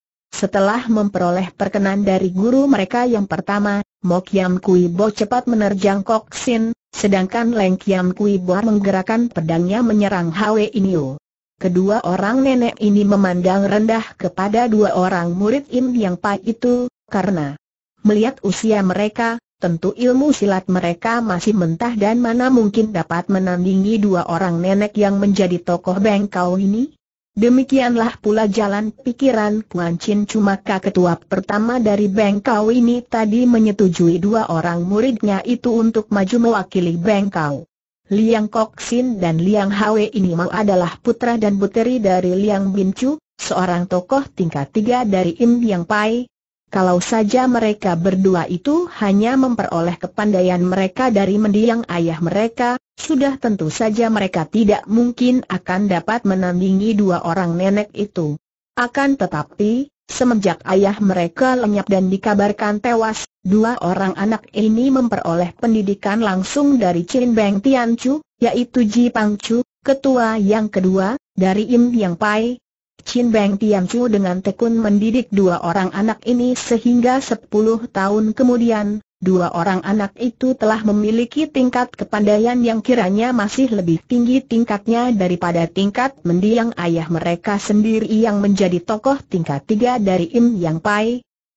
Setelah memperoleh perkenan dari guru mereka yang pertama, Mok Yam Kui Bo cepat menerjang Kok Sin, sedangkan Leng Kiam Kui Bo menggerakkan pedangnya menyerang Hwe Yu. Kedua orang nenek ini memandang rendah kepada dua orang murid Im yang Pai itu, karena melihat usia mereka, tentu ilmu silat mereka masih mentah dan mana mungkin dapat menandingi dua orang nenek yang menjadi tokoh bengkau ini? Demikianlah pula jalan pikiran Kuan Chin Cumaka ketua pertama dari Bengkau ini tadi menyetujui dua orang muridnya itu untuk maju mewakili Bengkau. Liang Kok Sin dan Liang Hwe ini mau adalah putra dan puteri dari Liang Bin Chu, seorang tokoh tingkat tiga dari Im Yang Pai, kalau saja mereka berdua itu hanya memperoleh kepandaian mereka dari mendiang ayah mereka, sudah tentu saja mereka tidak mungkin akan dapat menandingi dua orang nenek itu. Akan tetapi, semenjak ayah mereka lenyap dan dikabarkan tewas, dua orang anak ini memperoleh pendidikan langsung dari Chin Beng Tianchu, yaitu Ji Pang Chu, ketua yang kedua, dari Im Yang Pai, Chin Beng Tiam Chu dengan tekun mendidik dua orang anak ini sehingga sepuluh tahun kemudian, dua orang anak itu telah memiliki tingkat kepandaian yang kiranya masih lebih tinggi tingkatnya daripada tingkat mendiang ayah mereka sendiri yang menjadi tokoh tingkat tiga dari Im Yang Pai.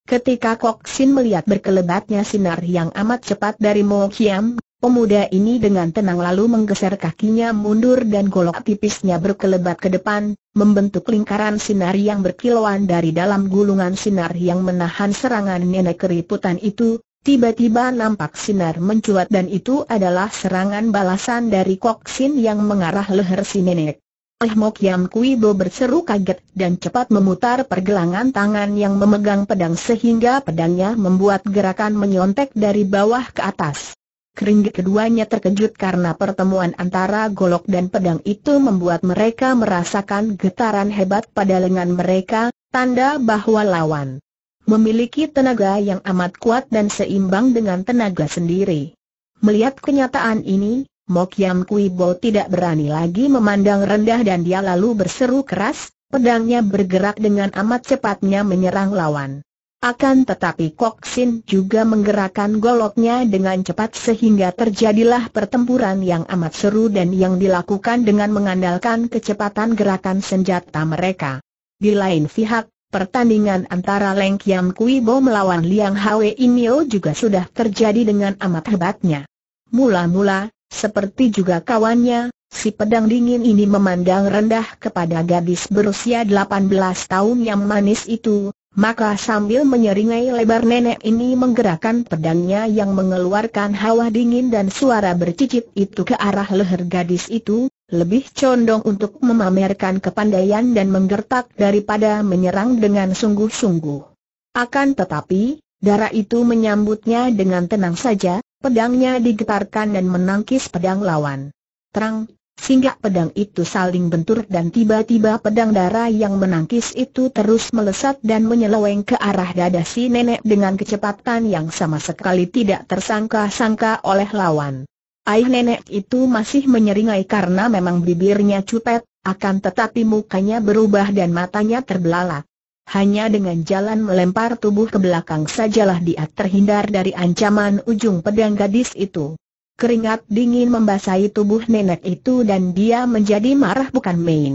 Ketika Kok Sin melihat berkelebatnya sinar yang amat cepat dari Mo Kiam, Pemuda ini dengan tenang lalu menggeser kakinya mundur dan golok tipisnya berkelebat ke depan, membentuk lingkaran sinar yang berkilauan dari dalam gulungan sinar yang menahan serangan nenek keriputan itu, tiba-tiba nampak sinar mencuat dan itu adalah serangan balasan dari koksin yang mengarah leher si nenek. Ahmok Yam Kuibo berseru kaget dan cepat memutar pergelangan tangan yang memegang pedang sehingga pedangnya membuat gerakan menyontek dari bawah ke atas. Keringgit keduanya terkejut karena pertemuan antara golok dan pedang itu membuat mereka merasakan getaran hebat pada lengan mereka, tanda bahwa lawan memiliki tenaga yang amat kuat dan seimbang dengan tenaga sendiri. Melihat kenyataan ini, Mok Yam Kui Bo tidak berani lagi memandang rendah dan dia lalu berseru keras, pedangnya bergerak dengan amat cepatnya menyerang lawan. Akan tetapi Koksin juga menggerakkan goloknya dengan cepat sehingga terjadilah pertempuran yang amat seru dan yang dilakukan dengan mengandalkan kecepatan gerakan senjata mereka. Di lain pihak, pertandingan antara Leng Kiam Kui Bo melawan Liang Hwe Inyo juga sudah terjadi dengan amat hebatnya. Mula-mula, seperti juga kawannya, Si pedang dingin ini memandang rendah kepada gadis berusia 18 tahun yang manis itu, maka sambil menyeringai lebar nenek ini menggerakkan pedangnya yang mengeluarkan hawa dingin dan suara bercicit itu ke arah leher gadis itu, lebih condong untuk memamerkan kepandaian dan menggertak daripada menyerang dengan sungguh-sungguh. Akan tetapi, darah itu menyambutnya dengan tenang saja, pedangnya digetarkan dan menangkis pedang lawan. Terang, Singgah pedang itu saling bentur dan tiba-tiba pedang darah yang menangkis itu terus melesat dan menyeleweng ke arah dada si nenek dengan kecepatan yang sama sekali tidak tersangka-sangka oleh lawan. Aih nenek itu masih menyeringai karena memang bibirnya cupet, akan tetapi mukanya berubah dan matanya terbelalak. Hanya dengan jalan melempar tubuh ke belakang sajalah dia terhindar dari ancaman ujung pedang gadis itu. Keringat dingin membasahi tubuh nenek itu dan dia menjadi marah bukan main.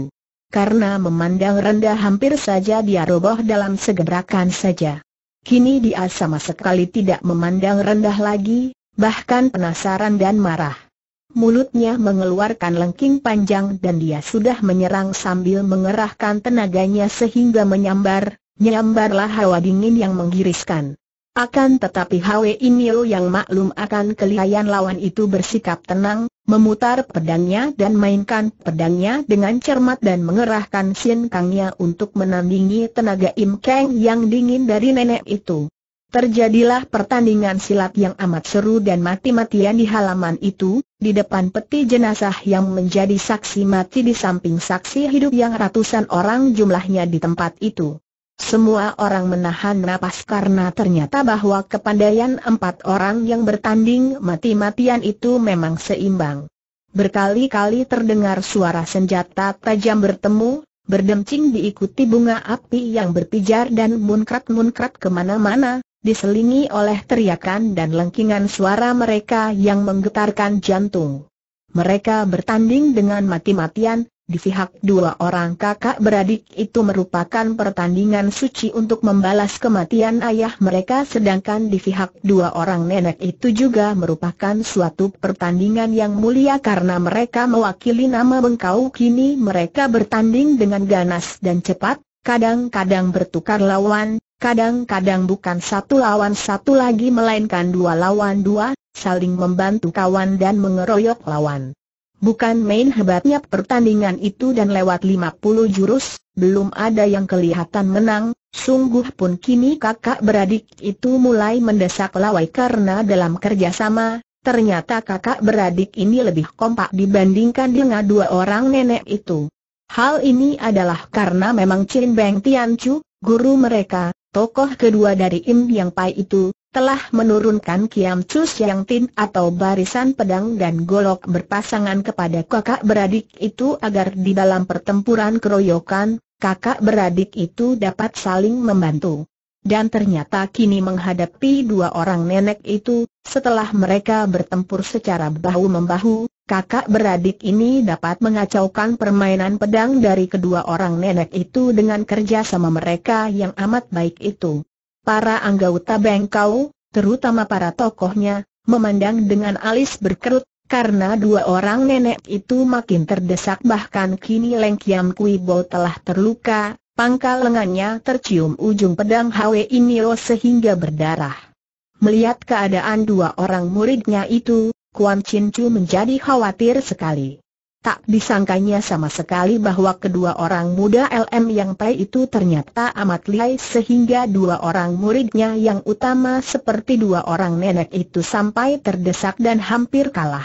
Karena memandang rendah hampir saja dia roboh dalam segerakan saja. Kini dia sama sekali tidak memandang rendah lagi, bahkan penasaran dan marah. Mulutnya mengeluarkan lengking panjang dan dia sudah menyerang sambil mengerahkan tenaganya sehingga menyambar, nyambarlah hawa dingin yang menggiriskan. Akan tetapi Hwe Inil yang maklum akan kelihayan lawan itu bersikap tenang, memutar pedangnya dan mainkan pedangnya dengan cermat dan mengerahkan sin kangnya untuk menandingi tenaga Im Kang yang dingin dari nenek itu. Terjadilah pertandingan silat yang amat seru dan mati-matian di halaman itu, di depan peti jenazah yang menjadi saksi mati di samping saksi hidup yang ratusan orang jumlahnya di tempat itu. Semua orang menahan napas karena ternyata bahwa kepandaian empat orang yang bertanding mati-matian itu memang seimbang. Berkali-kali terdengar suara senjata tajam bertemu, berdemcing diikuti bunga api yang berpijar dan munkrat-munkrat kemana-mana, diselingi oleh teriakan dan lengkingan suara mereka yang menggetarkan jantung. Mereka bertanding dengan mati-matian, di pihak dua orang kakak beradik itu merupakan pertandingan suci untuk membalas kematian ayah mereka sedangkan di pihak dua orang nenek itu juga merupakan suatu pertandingan yang mulia karena mereka mewakili nama bengkau kini mereka bertanding dengan ganas dan cepat, kadang-kadang bertukar lawan, kadang-kadang bukan satu lawan satu lagi melainkan dua lawan dua, saling membantu kawan dan mengeroyok lawan. Bukan main hebatnya pertandingan itu dan lewat 50 jurus, belum ada yang kelihatan menang, sungguh pun kini kakak beradik itu mulai mendesak lawai karena dalam kerjasama, ternyata kakak beradik ini lebih kompak dibandingkan dengan dua orang nenek itu. Hal ini adalah karena memang Chin Beng Tian Chu, guru mereka, tokoh kedua dari Im Yang Pai itu, telah menurunkan Kiam Chus Yang Tin atau barisan pedang dan golok berpasangan kepada kakak beradik itu agar di dalam pertempuran keroyokan, kakak beradik itu dapat saling membantu. Dan ternyata kini menghadapi dua orang nenek itu, setelah mereka bertempur secara bahu-membahu, kakak beradik ini dapat mengacaukan permainan pedang dari kedua orang nenek itu dengan kerja sama mereka yang amat baik itu. Para anggota bengkau, terutama para tokohnya, memandang dengan alis berkerut, karena dua orang nenek itu makin terdesak bahkan kini Leng Kiam Kui Bo telah terluka, pangkal lengannya tercium ujung pedang Hwe Inio sehingga berdarah. Melihat keadaan dua orang muridnya itu, Kuan Chin Chu menjadi khawatir sekali. Tak disangkanya sama sekali bahwa kedua orang muda LM yang tai itu ternyata amat lihai sehingga dua orang muridnya yang utama seperti dua orang nenek itu sampai terdesak dan hampir kalah.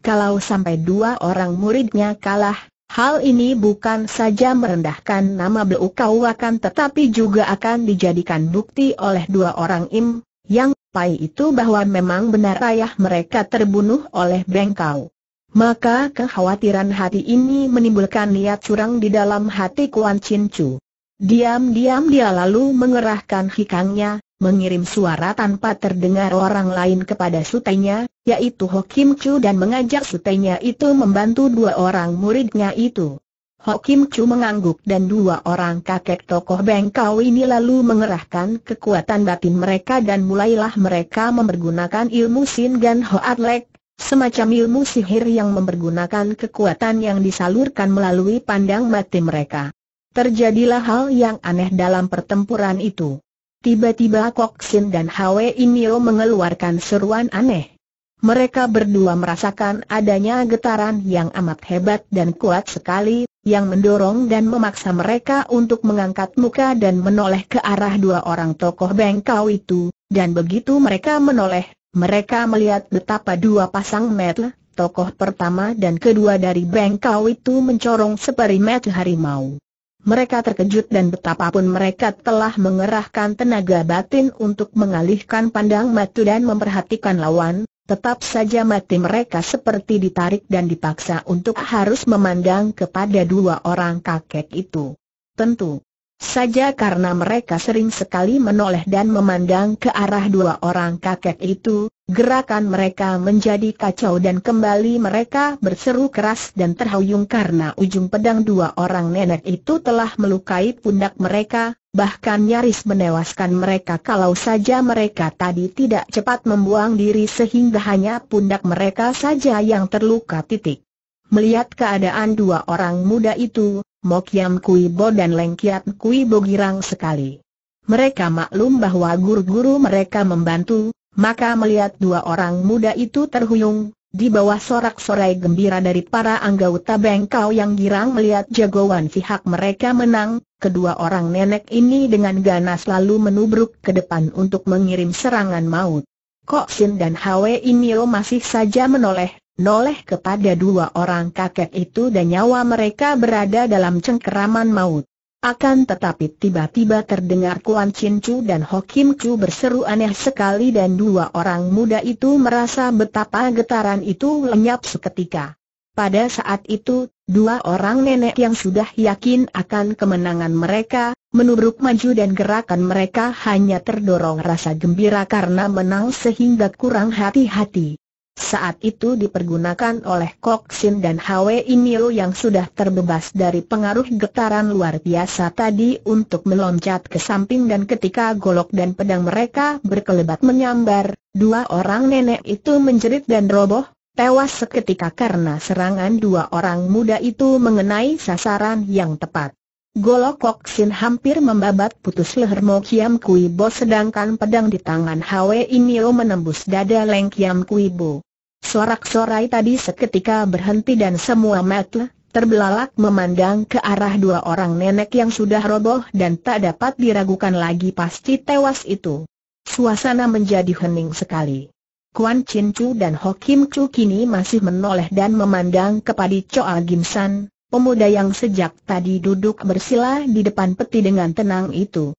Kalau sampai dua orang muridnya kalah, hal ini bukan saja merendahkan nama akan tetapi juga akan dijadikan bukti oleh dua orang im, yang pai itu bahwa memang benar ayah mereka terbunuh oleh Bengkau. Maka kekhawatiran hati ini menimbulkan niat curang di dalam hati Kuan Chin Chu. Diam-diam dia lalu mengerahkan hikangnya, mengirim suara tanpa terdengar orang lain kepada sutenya, yaitu Hokim Chu dan mengajak sutenya itu membantu dua orang muridnya itu. Hokim Chu mengangguk dan dua orang kakek tokoh bengkau ini lalu mengerahkan kekuatan batin mereka dan mulailah mereka mempergunakan ilmu Sin Gan Hoat Lek Semacam ilmu sihir yang mempergunakan kekuatan yang disalurkan melalui pandang mati mereka. Terjadilah hal yang aneh dalam pertempuran itu. Tiba-tiba Kok Sin dan Hwe Inyo mengeluarkan seruan aneh. Mereka berdua merasakan adanya getaran yang amat hebat dan kuat sekali, yang mendorong dan memaksa mereka untuk mengangkat muka dan menoleh ke arah dua orang tokoh bengkau itu, dan begitu mereka menoleh, mereka melihat betapa dua pasang mata, tokoh pertama dan kedua dari bengkau itu mencorong seperti mata harimau. Mereka terkejut dan betapapun mereka telah mengerahkan tenaga batin untuk mengalihkan pandang mata dan memperhatikan lawan, tetap saja mati mereka seperti ditarik dan dipaksa untuk harus memandang kepada dua orang kakek itu. Tentu, saja karena mereka sering sekali menoleh dan memandang ke arah dua orang kakek itu, gerakan mereka menjadi kacau dan kembali mereka berseru keras dan terhuyung karena ujung pedang dua orang nenek itu telah melukai pundak mereka, bahkan nyaris menewaskan mereka kalau saja mereka tadi tidak cepat membuang diri sehingga hanya pundak mereka saja yang terluka titik. Melihat keadaan dua orang muda itu, Mokiam Bo dan Lengkiat Bo girang sekali. Mereka maklum bahwa guru-guru mereka membantu, maka melihat dua orang muda itu terhuyung, di bawah sorak-sorai gembira dari para anggota bengkau yang girang melihat jagoan pihak mereka menang, kedua orang nenek ini dengan ganas lalu menubruk ke depan untuk mengirim serangan maut. Kok Sin dan Hwe Inio masih saja menoleh, noleh kepada dua orang kakek itu dan nyawa mereka berada dalam cengkeraman maut. Akan tetapi tiba-tiba terdengar Kuan Chin Chu dan Ho Kim Chu berseru aneh sekali dan dua orang muda itu merasa betapa getaran itu lenyap seketika. Pada saat itu, dua orang nenek yang sudah yakin akan kemenangan mereka, menubruk maju dan gerakan mereka hanya terdorong rasa gembira karena menang sehingga kurang hati-hati. Saat itu dipergunakan oleh Kok Sin dan Hwe Inio yang sudah terbebas dari pengaruh getaran luar biasa tadi untuk meloncat ke samping dan ketika golok dan pedang mereka berkelebat menyambar, dua orang nenek itu menjerit dan roboh, tewas seketika karena serangan dua orang muda itu mengenai sasaran yang tepat. Golokok Sin hampir membabat putus leher Mo Kiam Kui Bo sedangkan pedang di tangan Hwe Inio menembus dada Leng Kiam Kui Bo. Sorak-sorai tadi seketika berhenti dan semua mata terbelalak memandang ke arah dua orang nenek yang sudah roboh dan tak dapat diragukan lagi pasti tewas itu. Suasana menjadi hening sekali. Kuan Chin Chu dan Ho Kim Chu kini masih menoleh dan memandang kepada Choa Gim San, pemuda yang sejak tadi duduk bersila di depan peti dengan tenang itu.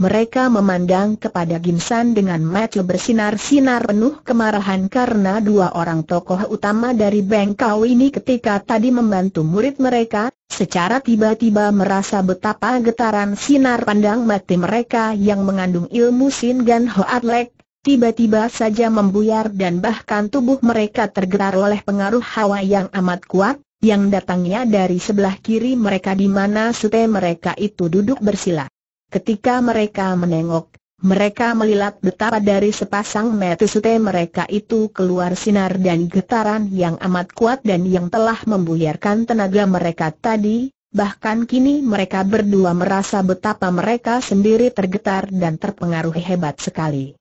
Mereka memandang kepada Gimsan dengan mata bersinar-sinar penuh kemarahan karena dua orang tokoh utama dari Bengkau ini ketika tadi membantu murid mereka, secara tiba-tiba merasa betapa getaran sinar pandang mati mereka yang mengandung ilmu Sin Gan Hoat tiba-tiba saja membuyar dan bahkan tubuh mereka tergerak oleh pengaruh hawa yang amat kuat, yang datangnya dari sebelah kiri mereka di mana sute mereka itu duduk bersila. Ketika mereka menengok, mereka melihat betapa dari sepasang mata sute mereka itu keluar sinar dan getaran yang amat kuat dan yang telah membuyarkan tenaga mereka tadi, bahkan kini mereka berdua merasa betapa mereka sendiri tergetar dan terpengaruh hebat sekali.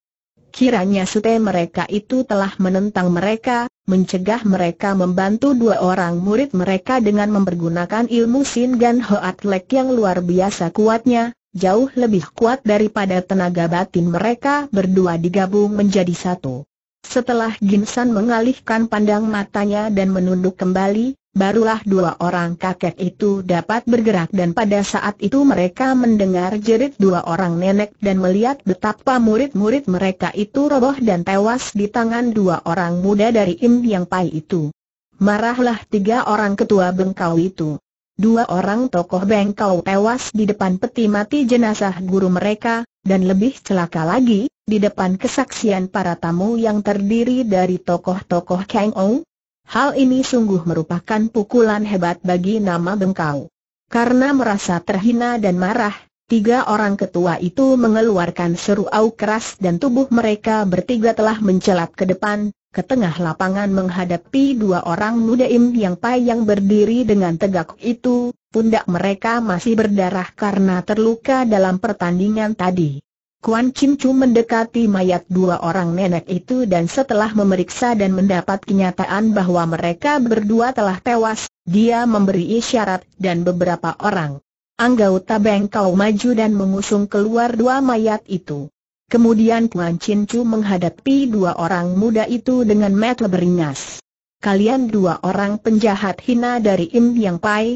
Kiranya sute mereka itu telah menentang mereka, mencegah mereka membantu dua orang murid mereka dengan mempergunakan ilmu Sin Gan Ho Lek yang luar biasa kuatnya, jauh lebih kuat daripada tenaga batin mereka berdua digabung menjadi satu. Setelah Ginsan mengalihkan pandang matanya dan menunduk kembali, barulah dua orang kakek itu dapat bergerak dan pada saat itu mereka mendengar jerit dua orang nenek dan melihat betapa murid-murid mereka itu roboh dan tewas di tangan dua orang muda dari Im Yang Pai itu. Marahlah tiga orang ketua bengkau itu. Dua orang tokoh bengkau tewas di depan peti mati jenazah guru mereka, dan lebih celaka lagi, di depan kesaksian para tamu yang terdiri dari tokoh-tokoh Kang Ong, Hal ini sungguh merupakan pukulan hebat bagi nama Bengkau. Karena merasa terhina dan marah, tiga orang ketua itu mengeluarkan seruau keras dan tubuh mereka bertiga telah mencelat ke depan, ke tengah lapangan menghadapi dua orang mudaim yang payang berdiri dengan tegak itu, pundak mereka masih berdarah karena terluka dalam pertandingan tadi. Kuan Kim Chu mendekati mayat dua orang nenek itu dan setelah memeriksa dan mendapat kenyataan bahwa mereka berdua telah tewas, dia memberi isyarat dan beberapa orang. Anggota bengkau maju dan mengusung keluar dua mayat itu. Kemudian Kuan Chin Chu menghadapi dua orang muda itu dengan mata beringas. Kalian dua orang penjahat hina dari Im Yang Pai.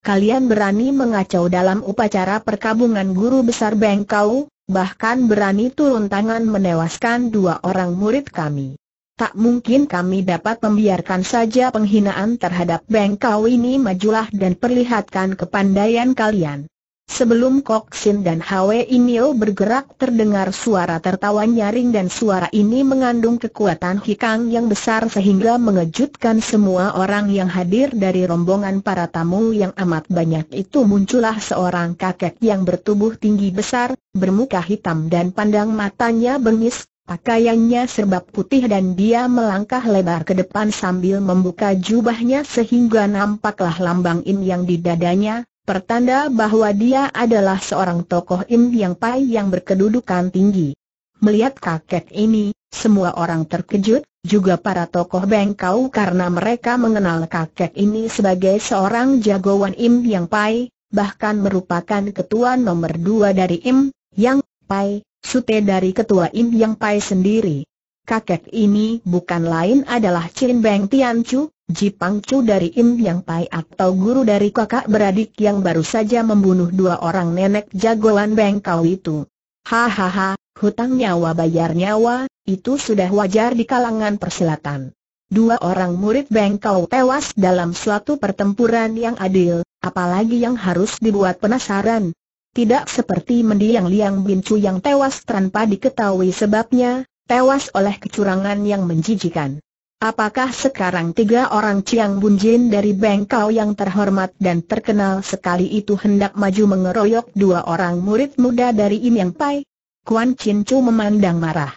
Kalian berani mengacau dalam upacara perkabungan guru besar bengkau, bahkan berani turun tangan menewaskan dua orang murid kami. Tak mungkin kami dapat membiarkan saja penghinaan terhadap Bengkau ini majulah dan perlihatkan kepandaian kalian. Sebelum Kok Sin dan Hwe Inio bergerak terdengar suara tertawa nyaring dan suara ini mengandung kekuatan hikang yang besar sehingga mengejutkan semua orang yang hadir dari rombongan para tamu yang amat banyak itu muncullah seorang kakek yang bertubuh tinggi besar, bermuka hitam dan pandang matanya bengis, pakaiannya serba putih dan dia melangkah lebar ke depan sambil membuka jubahnya sehingga nampaklah lambang in yang di dadanya, pertanda bahwa dia adalah seorang tokoh Im Yang Pai yang berkedudukan tinggi. Melihat kakek ini, semua orang terkejut, juga para tokoh bengkau karena mereka mengenal kakek ini sebagai seorang jagoan Im Yang Pai, bahkan merupakan ketua nomor dua dari Im Yang Pai, sute dari ketua Im Yang Pai sendiri kakek ini bukan lain adalah Chin Beng Tian Chu, Ji Chu dari Im Yang Pai atau guru dari kakak beradik yang baru saja membunuh dua orang nenek jagoan Beng Kau itu. Hahaha, hutang nyawa bayar nyawa, itu sudah wajar di kalangan persilatan. Dua orang murid Bengkau tewas dalam suatu pertempuran yang adil, apalagi yang harus dibuat penasaran. Tidak seperti mendiang Liang Bincu yang tewas tanpa diketahui sebabnya, tewas oleh kecurangan yang menjijikan. Apakah sekarang tiga orang Chiang Bunjin dari Bengkau yang terhormat dan terkenal sekali itu hendak maju mengeroyok dua orang murid muda dari Im Yang Pai? Kuan Chin Chu memandang marah.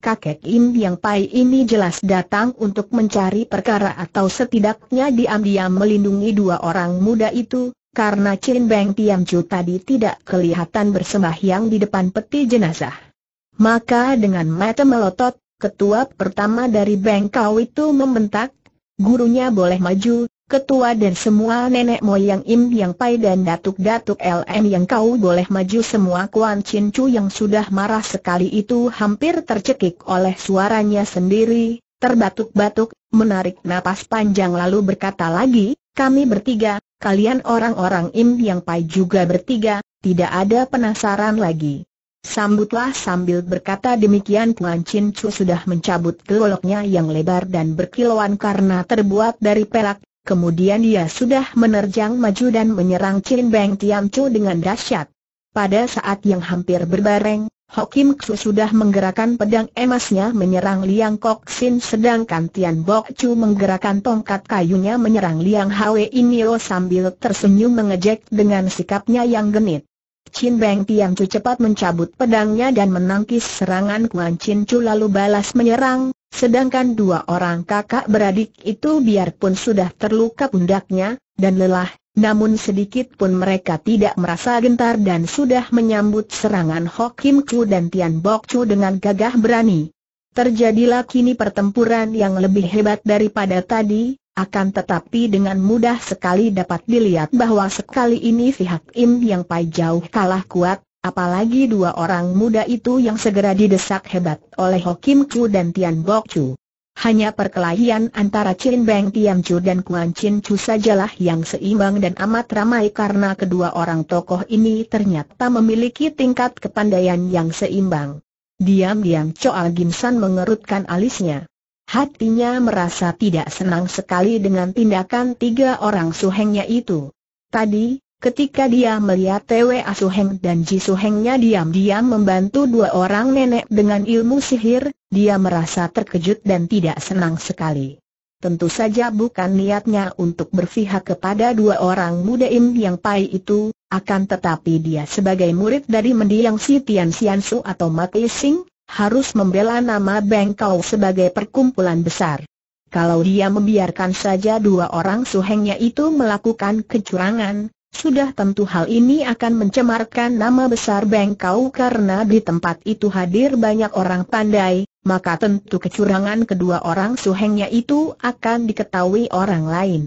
Kakek Im Yang Pai ini jelas datang untuk mencari perkara atau setidaknya diam-diam melindungi dua orang muda itu, karena Chin Beng Tiam Chu tadi tidak kelihatan bersembahyang di depan peti jenazah. Maka dengan mata melotot, ketua pertama dari bengkau itu membentak, gurunya boleh maju, ketua dan semua nenek moyang Im Yang Pai dan datuk-datuk LM yang kau boleh maju semua Kuan Chin yang sudah marah sekali itu hampir tercekik oleh suaranya sendiri, terbatuk-batuk, menarik napas panjang lalu berkata lagi, kami bertiga, kalian orang-orang Im Yang Pai juga bertiga, tidak ada penasaran lagi. Sambutlah sambil berkata demikian Kuan Chin Chu sudah mencabut goloknya yang lebar dan berkilauan karena terbuat dari pelak. kemudian dia sudah menerjang maju dan menyerang Chin Beng Tian Chu dengan dahsyat. Pada saat yang hampir berbareng, Hokim Chu sudah menggerakkan pedang emasnya menyerang Liang Kok Sin sedangkan Tian Bok Chu menggerakkan tongkat kayunya menyerang Liang Hwe Inyo sambil tersenyum mengejek dengan sikapnya yang genit. Chin Beng Tiang Chu cepat mencabut pedangnya dan menangkis serangan Kuan Chin Chu lalu balas menyerang, sedangkan dua orang kakak beradik itu biarpun sudah terluka pundaknya, dan lelah, namun sedikit pun mereka tidak merasa gentar dan sudah menyambut serangan Hok Kim Chu dan Tian Bok Chu dengan gagah berani. Terjadilah kini pertempuran yang lebih hebat daripada tadi, akan tetapi dengan mudah sekali dapat dilihat bahwa sekali ini pihak Im yang Pai jauh kalah kuat, apalagi dua orang muda itu yang segera didesak hebat oleh Hokim Chu dan Tian Bok Chu. Hanya perkelahian antara Chin Beng Tiam Chu dan Kuan Chin Chu sajalah yang seimbang dan amat ramai karena kedua orang tokoh ini ternyata memiliki tingkat kepandaian yang seimbang. Diam-diam Choa Gim San mengerutkan alisnya. Hatinya merasa tidak senang sekali dengan tindakan tiga orang suhengnya itu. Tadi, ketika dia melihat Tewe Asuheng dan Ji Suhengnya diam-diam membantu dua orang nenek dengan ilmu sihir, dia merasa terkejut dan tidak senang sekali. Tentu saja bukan niatnya untuk berpihak kepada dua orang muda Im yang pai itu, akan tetapi dia sebagai murid dari mendiang si Tian Sian Su atau Mati Sing, harus membela nama Bengkau sebagai perkumpulan besar. Kalau dia membiarkan saja dua orang suhengnya itu melakukan kecurangan, sudah tentu hal ini akan mencemarkan nama besar Bengkau karena di tempat itu hadir banyak orang pandai, maka tentu kecurangan kedua orang suhengnya itu akan diketahui orang lain.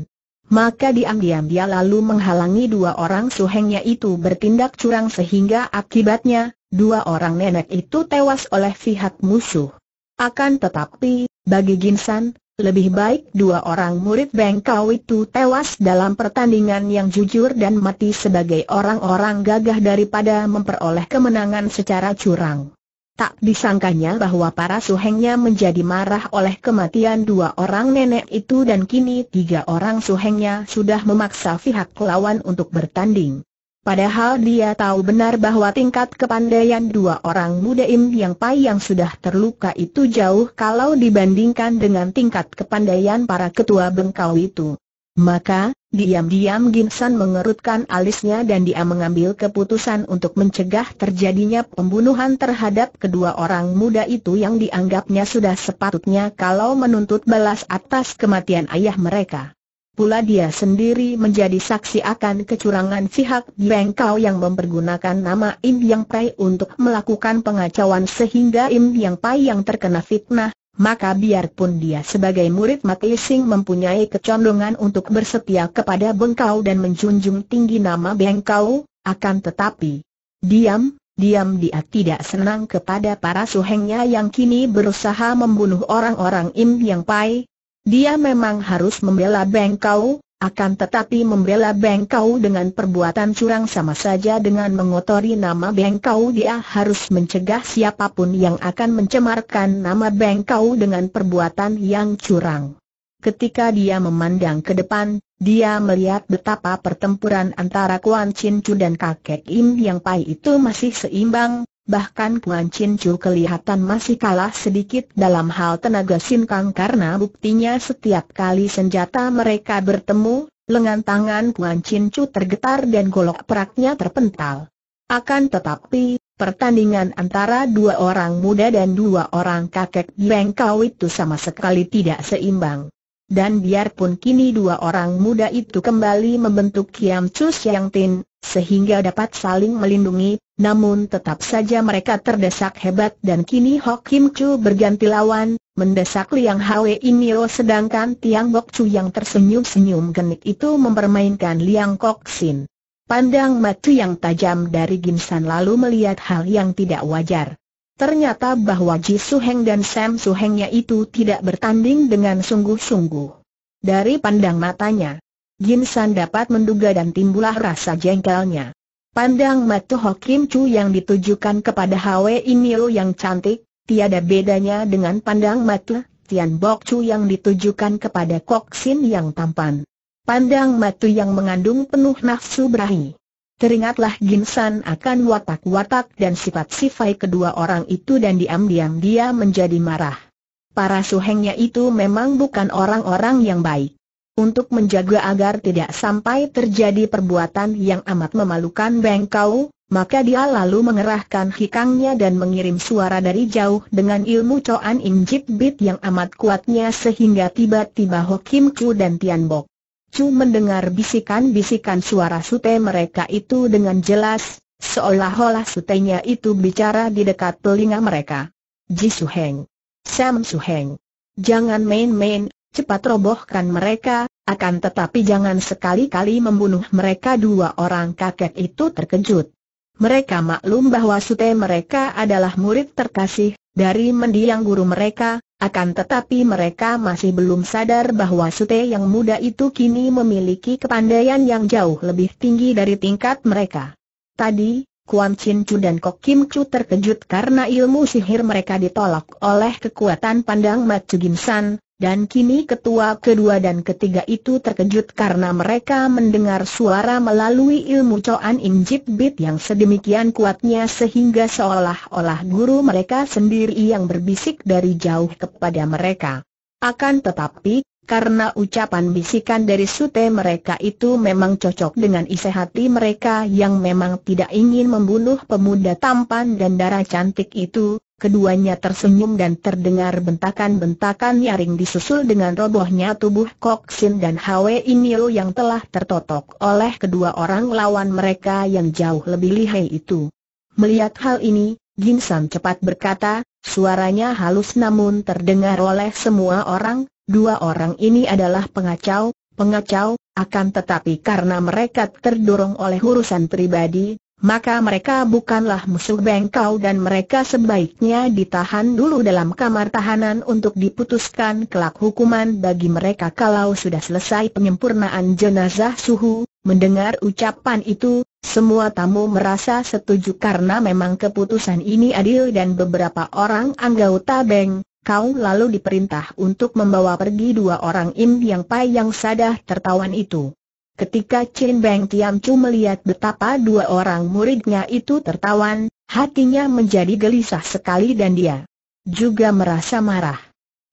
Maka diam-diam dia lalu menghalangi dua orang suhengnya itu bertindak curang sehingga akibatnya, dua orang nenek itu tewas oleh pihak musuh. Akan tetapi, bagi Ginsan, lebih baik dua orang murid Bengkau itu tewas dalam pertandingan yang jujur dan mati sebagai orang-orang gagah daripada memperoleh kemenangan secara curang. Tak disangkanya bahwa para suhengnya menjadi marah oleh kematian dua orang nenek itu dan kini tiga orang suhengnya sudah memaksa pihak lawan untuk bertanding. Padahal dia tahu benar bahwa tingkat kepandaian dua orang muda Im Yang Pai yang sudah terluka itu jauh kalau dibandingkan dengan tingkat kepandaian para ketua bengkau itu. Maka, diam-diam Ginsan mengerutkan alisnya dan dia mengambil keputusan untuk mencegah terjadinya pembunuhan terhadap kedua orang muda itu yang dianggapnya sudah sepatutnya kalau menuntut balas atas kematian ayah mereka. Pula dia sendiri menjadi saksi akan kecurangan pihak bengkau yang mempergunakan nama Im Yang Pai untuk melakukan pengacauan sehingga Im Yang Pai yang terkena fitnah, maka biarpun dia sebagai murid Mak Sing mempunyai kecondongan untuk bersetia kepada Bengkau dan menjunjung tinggi nama Bengkau, akan tetapi diam, diam dia tidak senang kepada para suhengnya yang kini berusaha membunuh orang-orang Im Yang Pai, dia memang harus membela Bengkau, akan tetapi membela Bengkau dengan perbuatan curang sama saja dengan mengotori nama Bengkau dia harus mencegah siapapun yang akan mencemarkan nama Bengkau dengan perbuatan yang curang. Ketika dia memandang ke depan, dia melihat betapa pertempuran antara Kuan Chin Chu dan kakek Im Yang Pai itu masih seimbang, bahkan Kuan Chin Chu kelihatan masih kalah sedikit dalam hal tenaga sinkang karena buktinya setiap kali senjata mereka bertemu, lengan tangan Kuan Chin Chu tergetar dan golok peraknya terpental. Akan tetapi, pertandingan antara dua orang muda dan dua orang kakek bengkau itu sama sekali tidak seimbang. Dan biarpun kini dua orang muda itu kembali membentuk Kiam Chu Siang Tin, sehingga dapat saling melindungi, namun tetap saja mereka terdesak hebat dan kini Hok Kim Chu berganti lawan, mendesak Liang Hwe Inyo sedangkan Tiang Bok Chu yang tersenyum-senyum genik itu mempermainkan Liang Kok Sin. Pandang mata yang tajam dari Ginsan lalu melihat hal yang tidak wajar. Ternyata bahwa Ji Su Heng dan Sam Su Hengnya itu tidak bertanding dengan sungguh-sungguh. Dari pandang matanya, Yin San dapat menduga dan timbullah rasa jengkelnya. Pandang mata Hokim Chu yang ditujukan kepada Hwe Inio yang cantik, tiada bedanya dengan pandang mata Tian Bok Chu yang ditujukan kepada Kok Sin yang tampan. Pandang mata yang mengandung penuh nafsu berahi. Teringatlah Ginsan akan watak-watak dan sifat sifai kedua orang itu dan diam-diam dia menjadi marah. Para suhengnya itu memang bukan orang-orang yang baik untuk menjaga agar tidak sampai terjadi perbuatan yang amat memalukan Bengkau, maka dia lalu mengerahkan hikangnya dan mengirim suara dari jauh dengan ilmu Coan Injip Bit yang amat kuatnya sehingga tiba-tiba Kim Chu dan Tian Bok. Chu mendengar bisikan-bisikan suara sute mereka itu dengan jelas, seolah-olah sutenya itu bicara di dekat telinga mereka. Ji Su Heng. Sam Su Heng. Jangan main-main, cepat robohkan mereka, akan tetapi jangan sekali-kali membunuh mereka dua orang kakek itu terkejut. Mereka maklum bahwa sute mereka adalah murid terkasih, dari mendiang guru mereka, akan tetapi mereka masih belum sadar bahwa sute yang muda itu kini memiliki kepandaian yang jauh lebih tinggi dari tingkat mereka. Tadi, Kuan Chin Chu dan Kok Kim Chu terkejut karena ilmu sihir mereka ditolak oleh kekuatan pandang Mat Gim San, dan kini ketua kedua dan ketiga itu terkejut karena mereka mendengar suara melalui ilmu Coan injibbit Bit yang sedemikian kuatnya sehingga seolah-olah guru mereka sendiri yang berbisik dari jauh kepada mereka. Akan tetapi, karena ucapan bisikan dari sute mereka itu memang cocok dengan isi hati mereka yang memang tidak ingin membunuh pemuda tampan dan darah cantik itu, Keduanya tersenyum dan terdengar bentakan-bentakan nyaring disusul dengan robohnya tubuh Sin dan Hwe Inyo yang telah tertotok oleh kedua orang lawan mereka yang jauh lebih lihai itu. Melihat hal ini, Ginsan cepat berkata, suaranya halus namun terdengar oleh semua orang, dua orang ini adalah pengacau, pengacau, akan tetapi karena mereka terdorong oleh urusan pribadi, maka mereka bukanlah musuh bengkau dan mereka sebaiknya ditahan dulu dalam kamar tahanan untuk diputuskan kelak hukuman bagi mereka kalau sudah selesai penyempurnaan jenazah suhu. Mendengar ucapan itu, semua tamu merasa setuju karena memang keputusan ini adil dan beberapa orang anggota beng. Kau lalu diperintah untuk membawa pergi dua orang Im yang payang sadah tertawan itu. Ketika Chin Beng Tiam Chu melihat betapa dua orang muridnya itu tertawan, hatinya menjadi gelisah sekali dan dia juga merasa marah.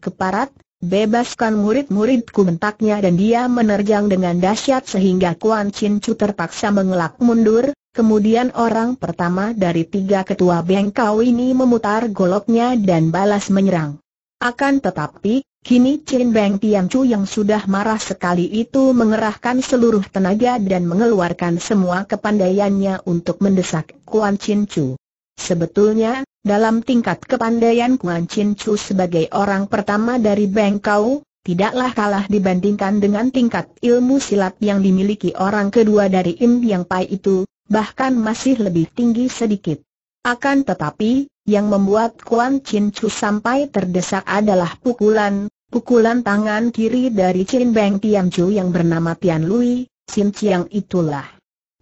Keparat, bebaskan murid-muridku bentaknya dan dia menerjang dengan dahsyat sehingga Kuan Chin Chu terpaksa mengelak mundur, kemudian orang pertama dari tiga ketua Kau ini memutar goloknya dan balas menyerang. Akan tetapi, Kini Chen Beng Tiam Chu yang sudah marah sekali itu mengerahkan seluruh tenaga dan mengeluarkan semua kepandaiannya untuk mendesak Kuan Chin Chu. Sebetulnya, dalam tingkat kepandaian Kuan Chin Chu sebagai orang pertama dari Bengkau, tidaklah kalah dibandingkan dengan tingkat ilmu silat yang dimiliki orang kedua dari Im Yang Pai itu, bahkan masih lebih tinggi sedikit. Akan tetapi, yang membuat Kuan Chin Chu sampai terdesak adalah pukulan, Pukulan tangan kiri dari Chin Beng Tian Chu yang bernama Tian Lui, Sin Chiang itulah.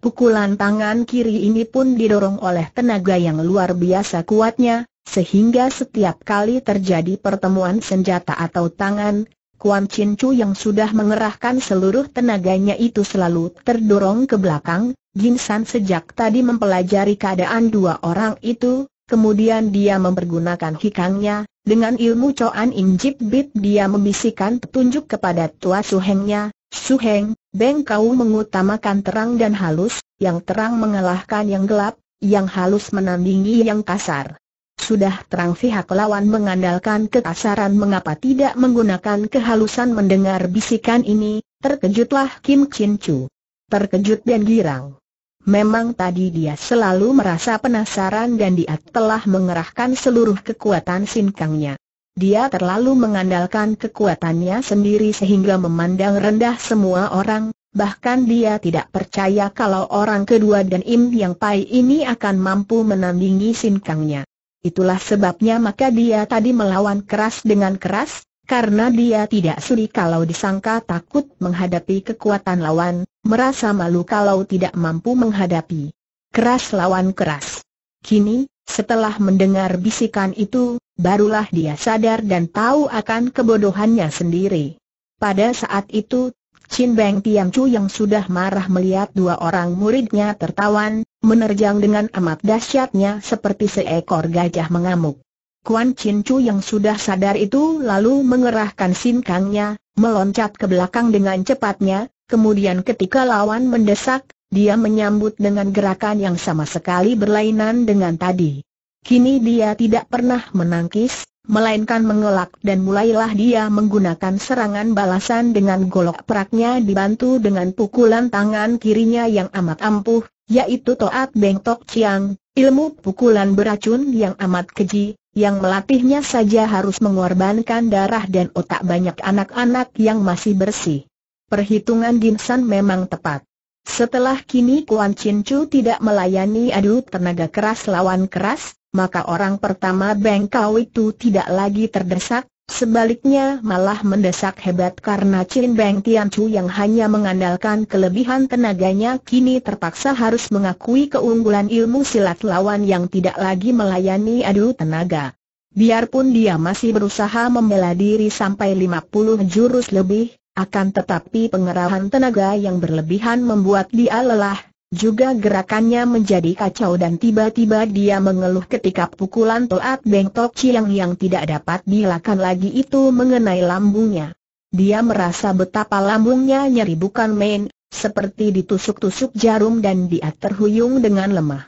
Pukulan tangan kiri ini pun didorong oleh tenaga yang luar biasa kuatnya, sehingga setiap kali terjadi pertemuan senjata atau tangan, Kuan Chin Chu yang sudah mengerahkan seluruh tenaganya itu selalu terdorong ke belakang, Jin San sejak tadi mempelajari keadaan dua orang itu, kemudian dia mempergunakan hikangnya, dengan ilmu Coan Injip Bit dia membisikkan petunjuk kepada Tua Suhengnya, Suheng, Beng kau mengutamakan terang dan halus, yang terang mengalahkan yang gelap, yang halus menandingi yang kasar. Sudah terang pihak lawan mengandalkan kekasaran mengapa tidak menggunakan kehalusan mendengar bisikan ini, terkejutlah Kim Chin Chu. Terkejut dan girang. Memang tadi dia selalu merasa penasaran dan dia telah mengerahkan seluruh kekuatan sinkangnya. Dia terlalu mengandalkan kekuatannya sendiri sehingga memandang rendah semua orang, bahkan dia tidak percaya kalau orang kedua dan Im Yang Pai ini akan mampu menandingi sinkangnya. Itulah sebabnya maka dia tadi melawan keras dengan keras, karena dia tidak sudi kalau disangka takut menghadapi kekuatan lawan, merasa malu kalau tidak mampu menghadapi keras lawan keras. Kini, setelah mendengar bisikan itu, barulah dia sadar dan tahu akan kebodohannya sendiri. Pada saat itu, Chin Beng Tiam Chu yang sudah marah melihat dua orang muridnya tertawan, menerjang dengan amat dahsyatnya seperti seekor gajah mengamuk. Kuan Chin Chu yang sudah sadar itu lalu mengerahkan sinkangnya, meloncat ke belakang dengan cepatnya, kemudian ketika lawan mendesak, dia menyambut dengan gerakan yang sama sekali berlainan dengan tadi. Kini dia tidak pernah menangkis, melainkan mengelak dan mulailah dia menggunakan serangan balasan dengan golok peraknya dibantu dengan pukulan tangan kirinya yang amat ampuh, yaitu Toat Beng Tok Chiang, Ilmu pukulan beracun yang amat keji, yang melatihnya saja harus mengorbankan darah dan otak banyak anak-anak yang masih bersih. Perhitungan Ginsan memang tepat. Setelah kini Kuan Chin Chu tidak melayani adu tenaga keras lawan keras, maka orang pertama Beng Kau itu tidak lagi terdesak, Sebaliknya malah mendesak hebat karena Chin Beng Tian Chu yang hanya mengandalkan kelebihan tenaganya kini terpaksa harus mengakui keunggulan ilmu silat lawan yang tidak lagi melayani adu tenaga. Biarpun dia masih berusaha membela diri sampai 50 jurus lebih, akan tetapi pengerahan tenaga yang berlebihan membuat dia lelah, juga gerakannya menjadi kacau dan tiba-tiba dia mengeluh ketika pukulan Toat Beng Tok Chiang yang tidak dapat dilakukan lagi itu mengenai lambungnya. Dia merasa betapa lambungnya nyeri bukan main, seperti ditusuk-tusuk jarum dan dia terhuyung dengan lemah.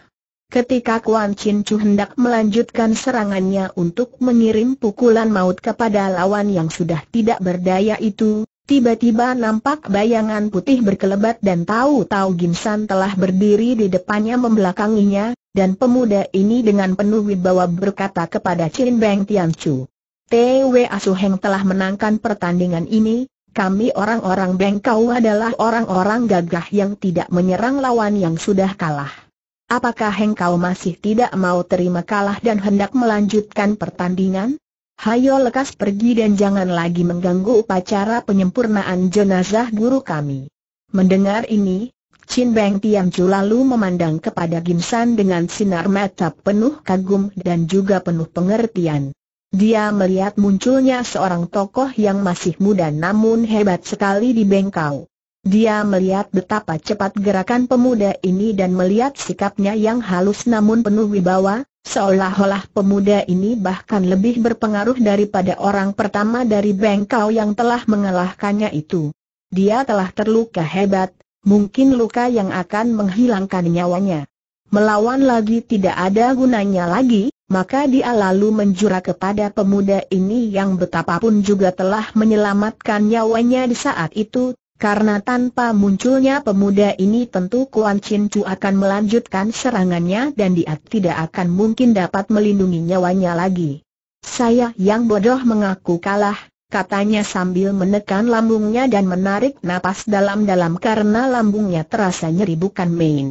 Ketika Kuan Chin Chu hendak melanjutkan serangannya untuk mengirim pukulan maut kepada lawan yang sudah tidak berdaya itu, Tiba-tiba nampak bayangan putih berkelebat dan tahu-tahu Gimsan telah berdiri di depannya membelakanginya, dan pemuda ini dengan penuh wibawa berkata kepada Chin Beng Tianchu. T.W. Asuheng telah menangkan pertandingan ini, kami orang-orang Bengkau adalah orang-orang gagah yang tidak menyerang lawan yang sudah kalah. Apakah Hengkau masih tidak mau terima kalah dan hendak melanjutkan pertandingan? Hayo lekas pergi dan jangan lagi mengganggu upacara penyempurnaan jenazah guru kami. Mendengar ini, Chin Beng Tian Chu lalu memandang kepada Gimsan dengan sinar mata penuh kagum dan juga penuh pengertian. Dia melihat munculnya seorang tokoh yang masih muda namun hebat sekali di Bengkau. Dia melihat betapa cepat gerakan pemuda ini dan melihat sikapnya yang halus namun penuh wibawa, seolah-olah pemuda ini bahkan lebih berpengaruh daripada orang pertama dari bengkau yang telah mengalahkannya itu. Dia telah terluka hebat, mungkin luka yang akan menghilangkan nyawanya. Melawan lagi tidak ada gunanya lagi, maka dia lalu menjura kepada pemuda ini yang betapapun juga telah menyelamatkan nyawanya di saat itu, karena tanpa munculnya pemuda ini tentu Kuan Chin Chu akan melanjutkan serangannya dan dia tidak akan mungkin dapat melindungi nyawanya lagi. Saya yang bodoh mengaku kalah, katanya sambil menekan lambungnya dan menarik napas dalam-dalam karena lambungnya terasa nyeri bukan main.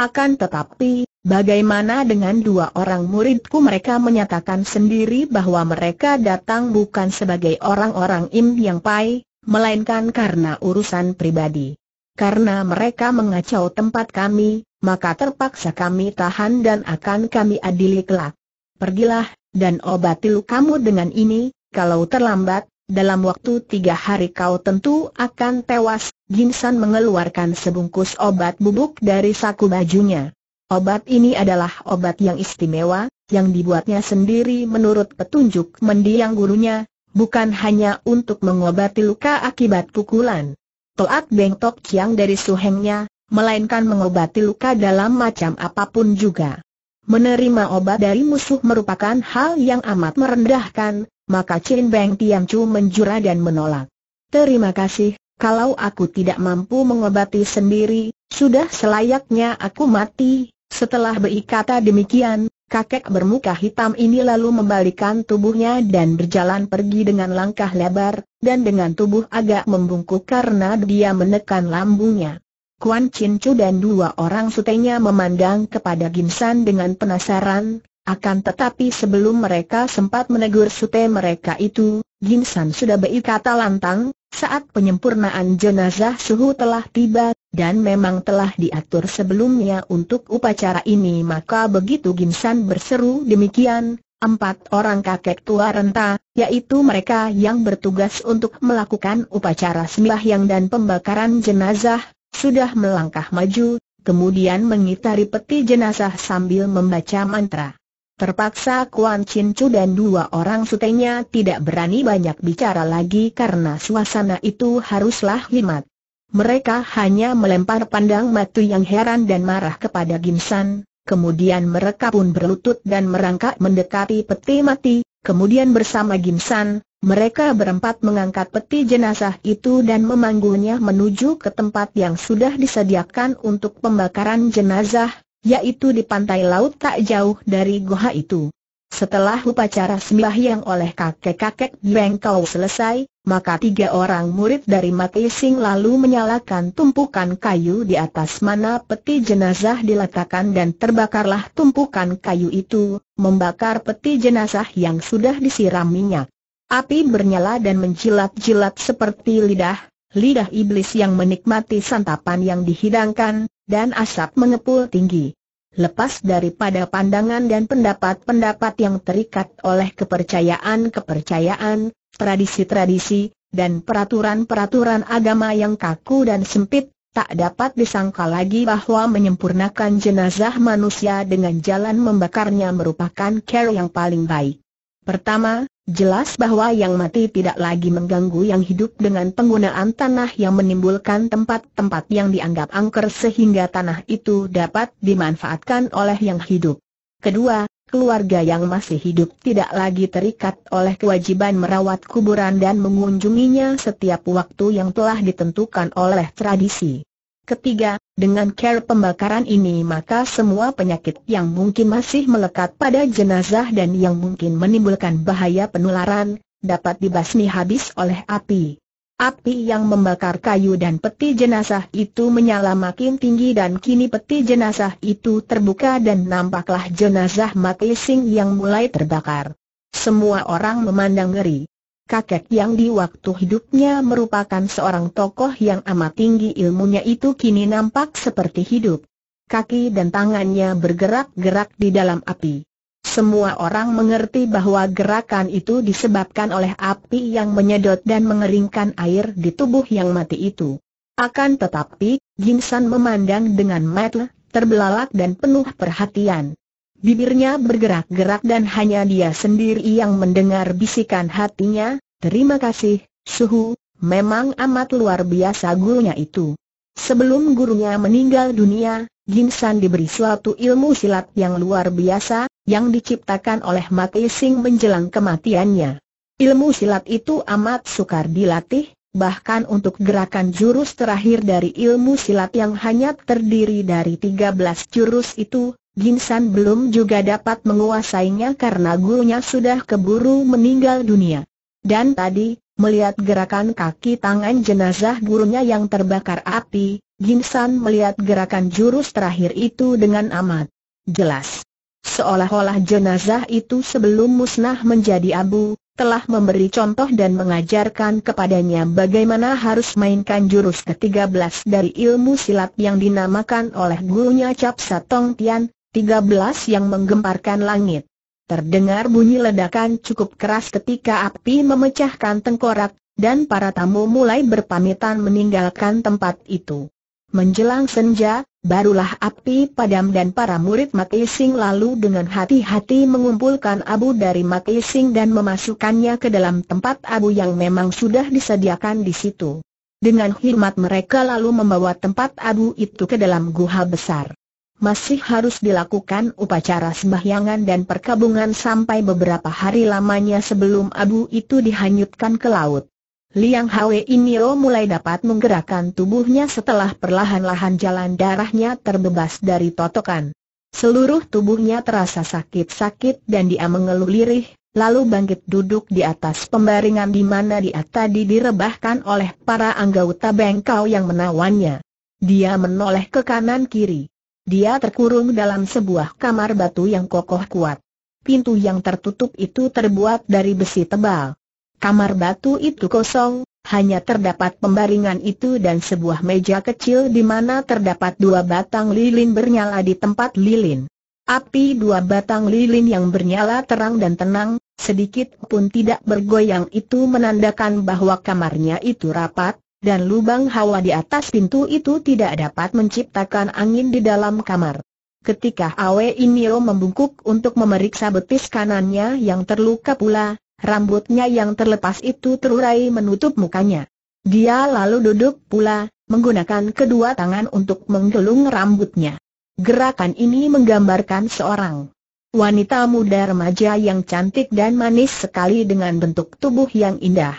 Akan tetapi, bagaimana dengan dua orang muridku mereka menyatakan sendiri bahwa mereka datang bukan sebagai orang-orang Im Yang Pai, melainkan karena urusan pribadi. Karena mereka mengacau tempat kami, maka terpaksa kami tahan dan akan kami adili kelak. Pergilah, dan obati lukamu dengan ini, kalau terlambat, dalam waktu tiga hari kau tentu akan tewas. Ginsan mengeluarkan sebungkus obat bubuk dari saku bajunya. Obat ini adalah obat yang istimewa, yang dibuatnya sendiri menurut petunjuk mendiang gurunya, bukan hanya untuk mengobati luka akibat pukulan. Toat Beng yang dari suhengnya, melainkan mengobati luka dalam macam apapun juga. Menerima obat dari musuh merupakan hal yang amat merendahkan, maka Chin Beng Tiam Chu menjura dan menolak. Terima kasih, kalau aku tidak mampu mengobati sendiri, sudah selayaknya aku mati. Setelah berkata demikian, Kakek bermuka hitam ini lalu membalikan tubuhnya dan berjalan pergi dengan langkah lebar, dan dengan tubuh agak membungkuk karena dia menekan lambungnya. Kuan Chin Chu dan dua orang sutenya memandang kepada Gimsan dengan penasaran, akan tetapi sebelum mereka sempat menegur sute mereka itu, Ginsan sudah berkata lantang, saat penyempurnaan jenazah suhu telah tiba, dan memang telah diatur sebelumnya untuk upacara ini maka begitu Ginsan berseru demikian, empat orang kakek tua renta, yaitu mereka yang bertugas untuk melakukan upacara sembahyang dan pembakaran jenazah, sudah melangkah maju, kemudian mengitari peti jenazah sambil membaca mantra. Terpaksa Kuan Chin Chu dan dua orang sutenya tidak berani banyak bicara lagi karena suasana itu haruslah himat. Mereka hanya melempar pandang matu yang heran dan marah kepada Gimsan, kemudian mereka pun berlutut dan merangkak mendekati peti mati, kemudian bersama Gimsan, mereka berempat mengangkat peti jenazah itu dan memanggulnya menuju ke tempat yang sudah disediakan untuk pembakaran jenazah, yaitu di pantai laut tak jauh dari goha itu. Setelah upacara yang oleh kakek-kakek Bengkau selesai, maka tiga orang murid dari mati sing lalu menyalakan tumpukan kayu di atas mana peti jenazah diletakkan dan terbakarlah tumpukan kayu itu, membakar peti jenazah yang sudah disiram minyak. Api bernyala dan menjilat-jilat seperti lidah, lidah iblis yang menikmati santapan yang dihidangkan, dan asap mengepul tinggi. Lepas daripada pandangan dan pendapat-pendapat yang terikat oleh kepercayaan-kepercayaan, tradisi-tradisi, dan peraturan-peraturan agama yang kaku dan sempit, tak dapat disangka lagi bahwa menyempurnakan jenazah manusia dengan jalan membakarnya merupakan cara yang paling baik. Pertama, Jelas bahwa yang mati tidak lagi mengganggu yang hidup dengan penggunaan tanah yang menimbulkan tempat-tempat yang dianggap angker sehingga tanah itu dapat dimanfaatkan oleh yang hidup. Kedua, keluarga yang masih hidup tidak lagi terikat oleh kewajiban merawat kuburan dan mengunjunginya setiap waktu yang telah ditentukan oleh tradisi. Ketiga, dengan care pembakaran ini maka semua penyakit yang mungkin masih melekat pada jenazah dan yang mungkin menimbulkan bahaya penularan, dapat dibasmi habis oleh api. Api yang membakar kayu dan peti jenazah itu menyala makin tinggi dan kini peti jenazah itu terbuka dan nampaklah jenazah Mak Lising yang mulai terbakar. Semua orang memandang ngeri kakek yang di waktu hidupnya merupakan seorang tokoh yang amat tinggi ilmunya itu kini nampak seperti hidup. Kaki dan tangannya bergerak-gerak di dalam api. Semua orang mengerti bahwa gerakan itu disebabkan oleh api yang menyedot dan mengeringkan air di tubuh yang mati itu. Akan tetapi, San memandang dengan mata terbelalak dan penuh perhatian. Bibirnya bergerak-gerak dan hanya dia sendiri yang mendengar bisikan hatinya, terima kasih, Suhu, memang amat luar biasa gurunya itu. Sebelum gurunya meninggal dunia, Ginsan diberi suatu ilmu silat yang luar biasa, yang diciptakan oleh Mak Ising menjelang kematiannya. Ilmu silat itu amat sukar dilatih, bahkan untuk gerakan jurus terakhir dari ilmu silat yang hanya terdiri dari 13 jurus itu, Ginsan belum juga dapat menguasainya karena gurunya sudah keburu meninggal dunia. Dan tadi, melihat gerakan kaki tangan jenazah gurunya yang terbakar api, Ginsan melihat gerakan jurus terakhir itu dengan amat jelas. Seolah-olah jenazah itu sebelum musnah menjadi abu, telah memberi contoh dan mengajarkan kepadanya bagaimana harus mainkan jurus ke-13 dari ilmu silat yang dinamakan oleh gurunya Cap Satong Tian, 13 yang menggemparkan langit. Terdengar bunyi ledakan cukup keras ketika api memecahkan tengkorak, dan para tamu mulai berpamitan meninggalkan tempat itu. Menjelang senja, barulah api padam dan para murid Mati Sing lalu dengan hati-hati mengumpulkan abu dari Mati Sing dan memasukkannya ke dalam tempat abu yang memang sudah disediakan di situ. Dengan hormat mereka lalu membawa tempat abu itu ke dalam guha besar masih harus dilakukan upacara sembahyangan dan perkabungan sampai beberapa hari lamanya sebelum abu itu dihanyutkan ke laut. Liang Hwe Inio mulai dapat menggerakkan tubuhnya setelah perlahan-lahan jalan darahnya terbebas dari totokan. Seluruh tubuhnya terasa sakit-sakit dan dia mengeluh lirih, lalu bangkit duduk di atas pembaringan di mana dia tadi direbahkan oleh para anggota bengkau yang menawannya. Dia menoleh ke kanan kiri. Dia terkurung dalam sebuah kamar batu yang kokoh kuat. Pintu yang tertutup itu terbuat dari besi tebal. Kamar batu itu kosong, hanya terdapat pembaringan itu dan sebuah meja kecil di mana terdapat dua batang lilin bernyala di tempat lilin. Api dua batang lilin yang bernyala terang dan tenang, sedikit pun tidak bergoyang itu menandakan bahwa kamarnya itu rapat, dan lubang hawa di atas pintu itu tidak dapat menciptakan angin di dalam kamar. Ketika Awe Inio membungkuk untuk memeriksa betis kanannya yang terluka pula, rambutnya yang terlepas itu terurai menutup mukanya. Dia lalu duduk pula, menggunakan kedua tangan untuk menggelung rambutnya. Gerakan ini menggambarkan seorang wanita muda remaja yang cantik dan manis sekali dengan bentuk tubuh yang indah.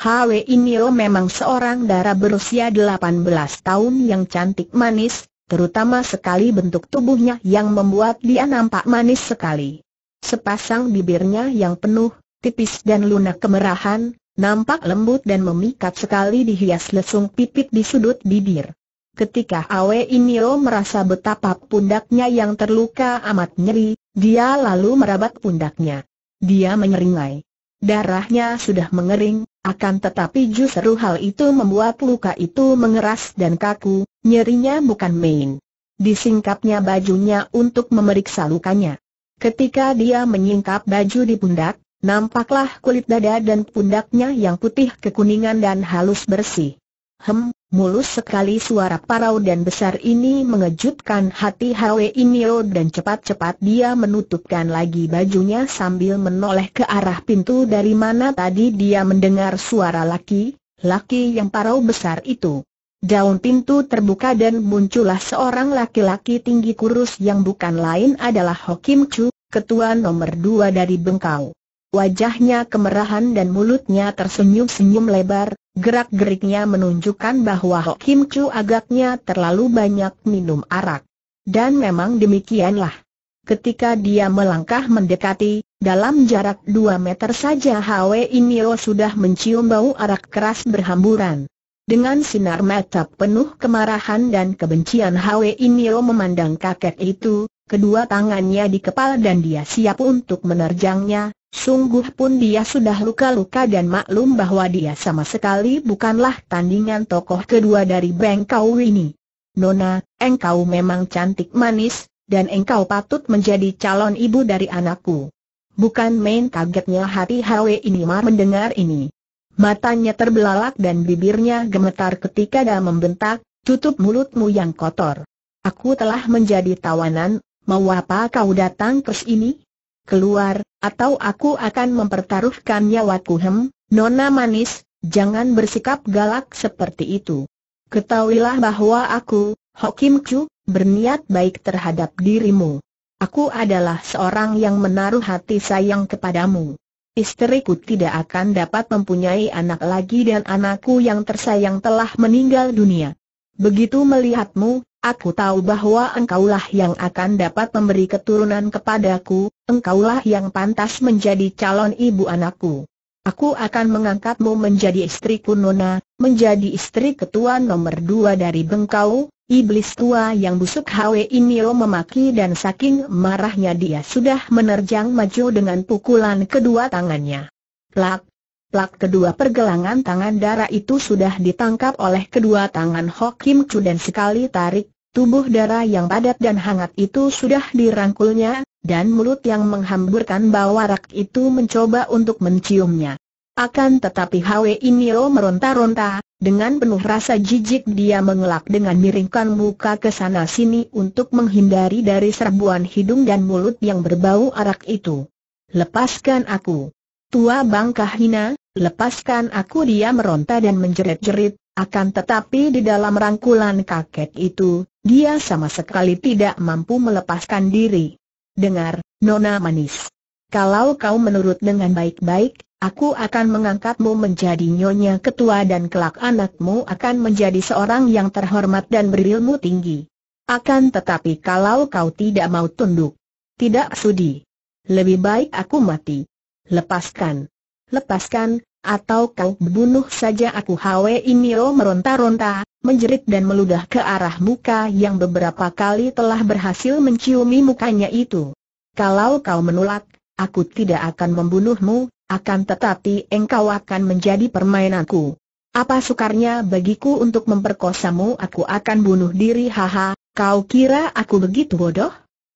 Hwe Inyo memang seorang darah berusia 18 tahun yang cantik manis, terutama sekali bentuk tubuhnya yang membuat dia nampak manis sekali. Sepasang bibirnya yang penuh, tipis dan lunak kemerahan, nampak lembut dan memikat sekali dihias lesung pipit di sudut bibir. Ketika Awe Inio merasa betapa pundaknya yang terluka amat nyeri, dia lalu merabat pundaknya. Dia menyeringai. Darahnya sudah mengering, akan tetapi justru hal itu membuat luka itu mengeras dan kaku, nyerinya bukan main. Disingkapnya bajunya untuk memeriksa lukanya. Ketika dia menyingkap baju di pundak, nampaklah kulit dada dan pundaknya yang putih kekuningan dan halus bersih. Hem, Mulus sekali suara parau dan besar ini mengejutkan hati Hwe Inyo dan cepat-cepat dia menutupkan lagi bajunya sambil menoleh ke arah pintu dari mana tadi dia mendengar suara laki, laki yang parau besar itu. Daun pintu terbuka dan muncullah seorang laki-laki tinggi kurus yang bukan lain adalah Hokim Chu, ketua nomor dua dari Bengkau. Wajahnya kemerahan dan mulutnya tersenyum-senyum lebar, gerak-geriknya menunjukkan bahwa Ho Kim Chu agaknya terlalu banyak minum arak. Dan memang demikianlah. Ketika dia melangkah mendekati, dalam jarak 2 meter saja Hwe Inio sudah mencium bau arak keras berhamburan. Dengan sinar mata penuh kemarahan dan kebencian Hwe Inio memandang kakek itu, kedua tangannya di kepala dan dia siap untuk menerjangnya, sungguh pun dia sudah luka-luka dan maklum bahwa dia sama sekali bukanlah tandingan tokoh kedua dari kau ini. Nona, engkau memang cantik manis, dan engkau patut menjadi calon ibu dari anakku. Bukan main kagetnya hati Hwe ini mar mendengar ini. Matanya terbelalak dan bibirnya gemetar ketika dia membentak, tutup mulutmu yang kotor. Aku telah menjadi tawanan, Mau apa kau datang ke sini? Keluar, atau aku akan mempertaruhkan nyawaku hem, nona manis, jangan bersikap galak seperti itu. Ketahuilah bahwa aku, Hokim Chu, berniat baik terhadap dirimu. Aku adalah seorang yang menaruh hati sayang kepadamu. Istriku tidak akan dapat mempunyai anak lagi dan anakku yang tersayang telah meninggal dunia. Begitu melihatmu, Aku tahu bahwa engkaulah yang akan dapat memberi keturunan kepadaku, engkaulah yang pantas menjadi calon ibu anakku. Aku akan mengangkatmu menjadi istriku Nona, menjadi istri ketua nomor dua dari Bengkau, iblis tua yang busuk Hwe Inio memaki dan saking marahnya dia sudah menerjang maju dengan pukulan kedua tangannya. Plak, plak kedua pergelangan tangan darah itu sudah ditangkap oleh kedua tangan Hokim Chu dan sekali tarik, tubuh darah yang padat dan hangat itu sudah dirangkulnya, dan mulut yang menghamburkan bau bawarak itu mencoba untuk menciumnya. Akan tetapi Hwe Inio meronta-ronta, dengan penuh rasa jijik dia mengelak dengan miringkan muka ke sana sini untuk menghindari dari serbuan hidung dan mulut yang berbau arak itu. Lepaskan aku! Tua bangkah hina, Lepaskan aku dia meronta dan menjerit-jerit, akan tetapi di dalam rangkulan kakek itu, dia sama sekali tidak mampu melepaskan diri. Dengar, Nona Manis. Kalau kau menurut dengan baik-baik, aku akan mengangkatmu menjadi nyonya ketua dan kelak anakmu akan menjadi seorang yang terhormat dan berilmu tinggi. Akan tetapi kalau kau tidak mau tunduk, tidak sudi. Lebih baik aku mati. Lepaskan lepaskan, atau kau bunuh saja aku Hwe Inio meronta-ronta, menjerit dan meludah ke arah muka yang beberapa kali telah berhasil menciumi mukanya itu. Kalau kau menolak, aku tidak akan membunuhmu, akan tetapi engkau akan menjadi permainanku. Apa sukarnya bagiku untuk memperkosamu aku akan bunuh diri haha, kau kira aku begitu bodoh?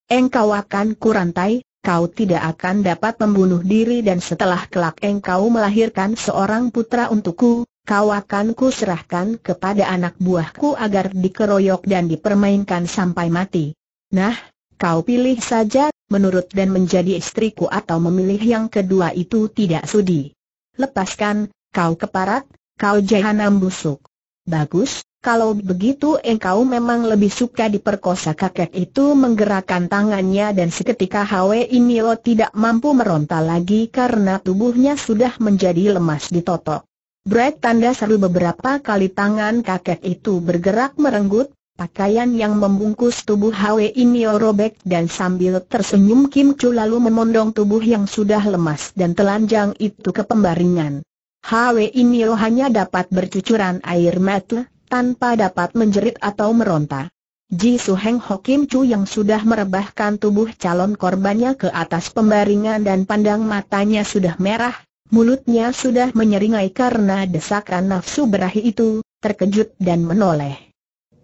Engkau akan kurantai, kau tidak akan dapat membunuh diri dan setelah kelak engkau melahirkan seorang putra untukku, kau akan ku serahkan kepada anak buahku agar dikeroyok dan dipermainkan sampai mati. Nah, kau pilih saja, menurut dan menjadi istriku atau memilih yang kedua itu tidak sudi. Lepaskan, kau keparat, kau jahanam busuk. Bagus, kalau begitu engkau memang lebih suka diperkosa kakek itu menggerakkan tangannya dan seketika Hwe Inio tidak mampu meronta lagi karena tubuhnya sudah menjadi lemas ditotok. Brek tanda seru beberapa kali tangan kakek itu bergerak merenggut, pakaian yang membungkus tubuh Hwe Inio robek dan sambil tersenyum Kim Chu lalu memondong tubuh yang sudah lemas dan telanjang itu ke pembaringan. Hwe Inio hanya dapat bercucuran air mata tanpa dapat menjerit atau meronta. Ji Su Heng Ho Kim Chu yang sudah merebahkan tubuh calon korbannya ke atas pembaringan dan pandang matanya sudah merah, mulutnya sudah menyeringai karena desakan nafsu berahi itu, terkejut dan menoleh.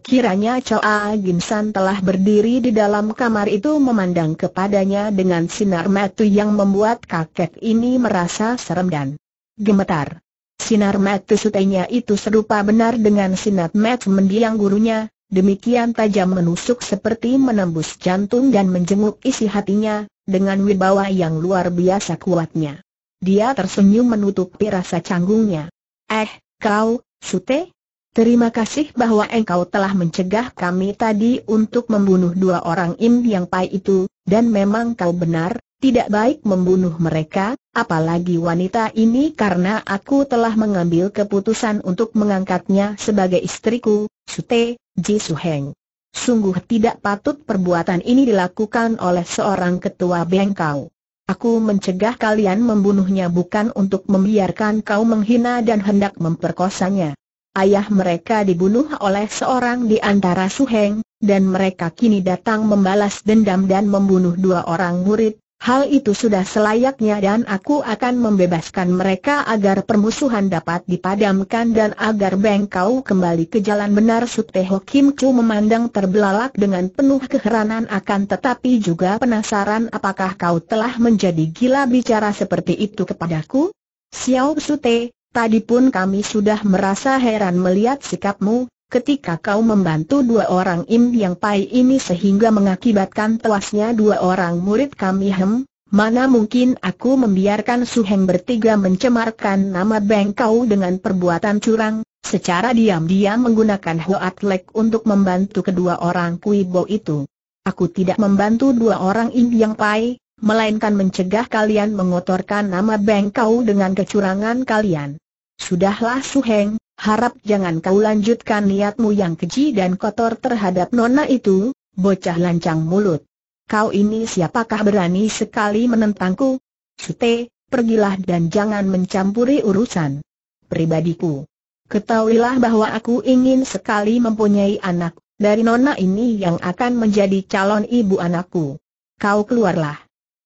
Kiranya Choa Ginsan telah berdiri di dalam kamar itu memandang kepadanya dengan sinar mata yang membuat kakek ini merasa serem dan gemetar. Sinar mata sutenya itu serupa benar dengan sinar mata mendiang gurunya, demikian tajam menusuk seperti menembus jantung dan menjenguk isi hatinya, dengan wibawa yang luar biasa kuatnya. Dia tersenyum menutupi rasa canggungnya. Eh, kau, Sute? Terima kasih bahwa engkau telah mencegah kami tadi untuk membunuh dua orang Im yang pai itu, dan memang kau benar, tidak baik membunuh mereka, apalagi wanita ini karena aku telah mengambil keputusan untuk mengangkatnya sebagai istriku, Sute, Ji Suheng. Sungguh tidak patut perbuatan ini dilakukan oleh seorang ketua bengkau. Aku mencegah kalian membunuhnya bukan untuk membiarkan kau menghina dan hendak memperkosanya. Ayah mereka dibunuh oleh seorang di antara Suheng, dan mereka kini datang membalas dendam dan membunuh dua orang murid, Hal itu sudah selayaknya dan aku akan membebaskan mereka agar permusuhan dapat dipadamkan dan agar bengkau kembali ke jalan benar Suteho Kim Chu memandang terbelalak dengan penuh keheranan akan tetapi juga penasaran apakah kau telah menjadi gila bicara seperti itu kepadaku? Xiao Sute, tadi pun kami sudah merasa heran melihat sikapmu, ketika kau membantu dua orang Im yang pai ini sehingga mengakibatkan tewasnya dua orang murid kami hem, mana mungkin aku membiarkan Suheng bertiga mencemarkan nama Bengkau dengan perbuatan curang, secara diam-diam menggunakan Hoat Lek untuk membantu kedua orang kui Bo itu. Aku tidak membantu dua orang Im yang pai, melainkan mencegah kalian mengotorkan nama Bengkau dengan kecurangan kalian. Sudahlah Suheng, harap jangan kau lanjutkan niatmu yang keji dan kotor terhadap nona itu, bocah lancang mulut. Kau ini siapakah berani sekali menentangku? Sute, pergilah dan jangan mencampuri urusan pribadiku. Ketahuilah bahwa aku ingin sekali mempunyai anak, dari nona ini yang akan menjadi calon ibu anakku. Kau keluarlah.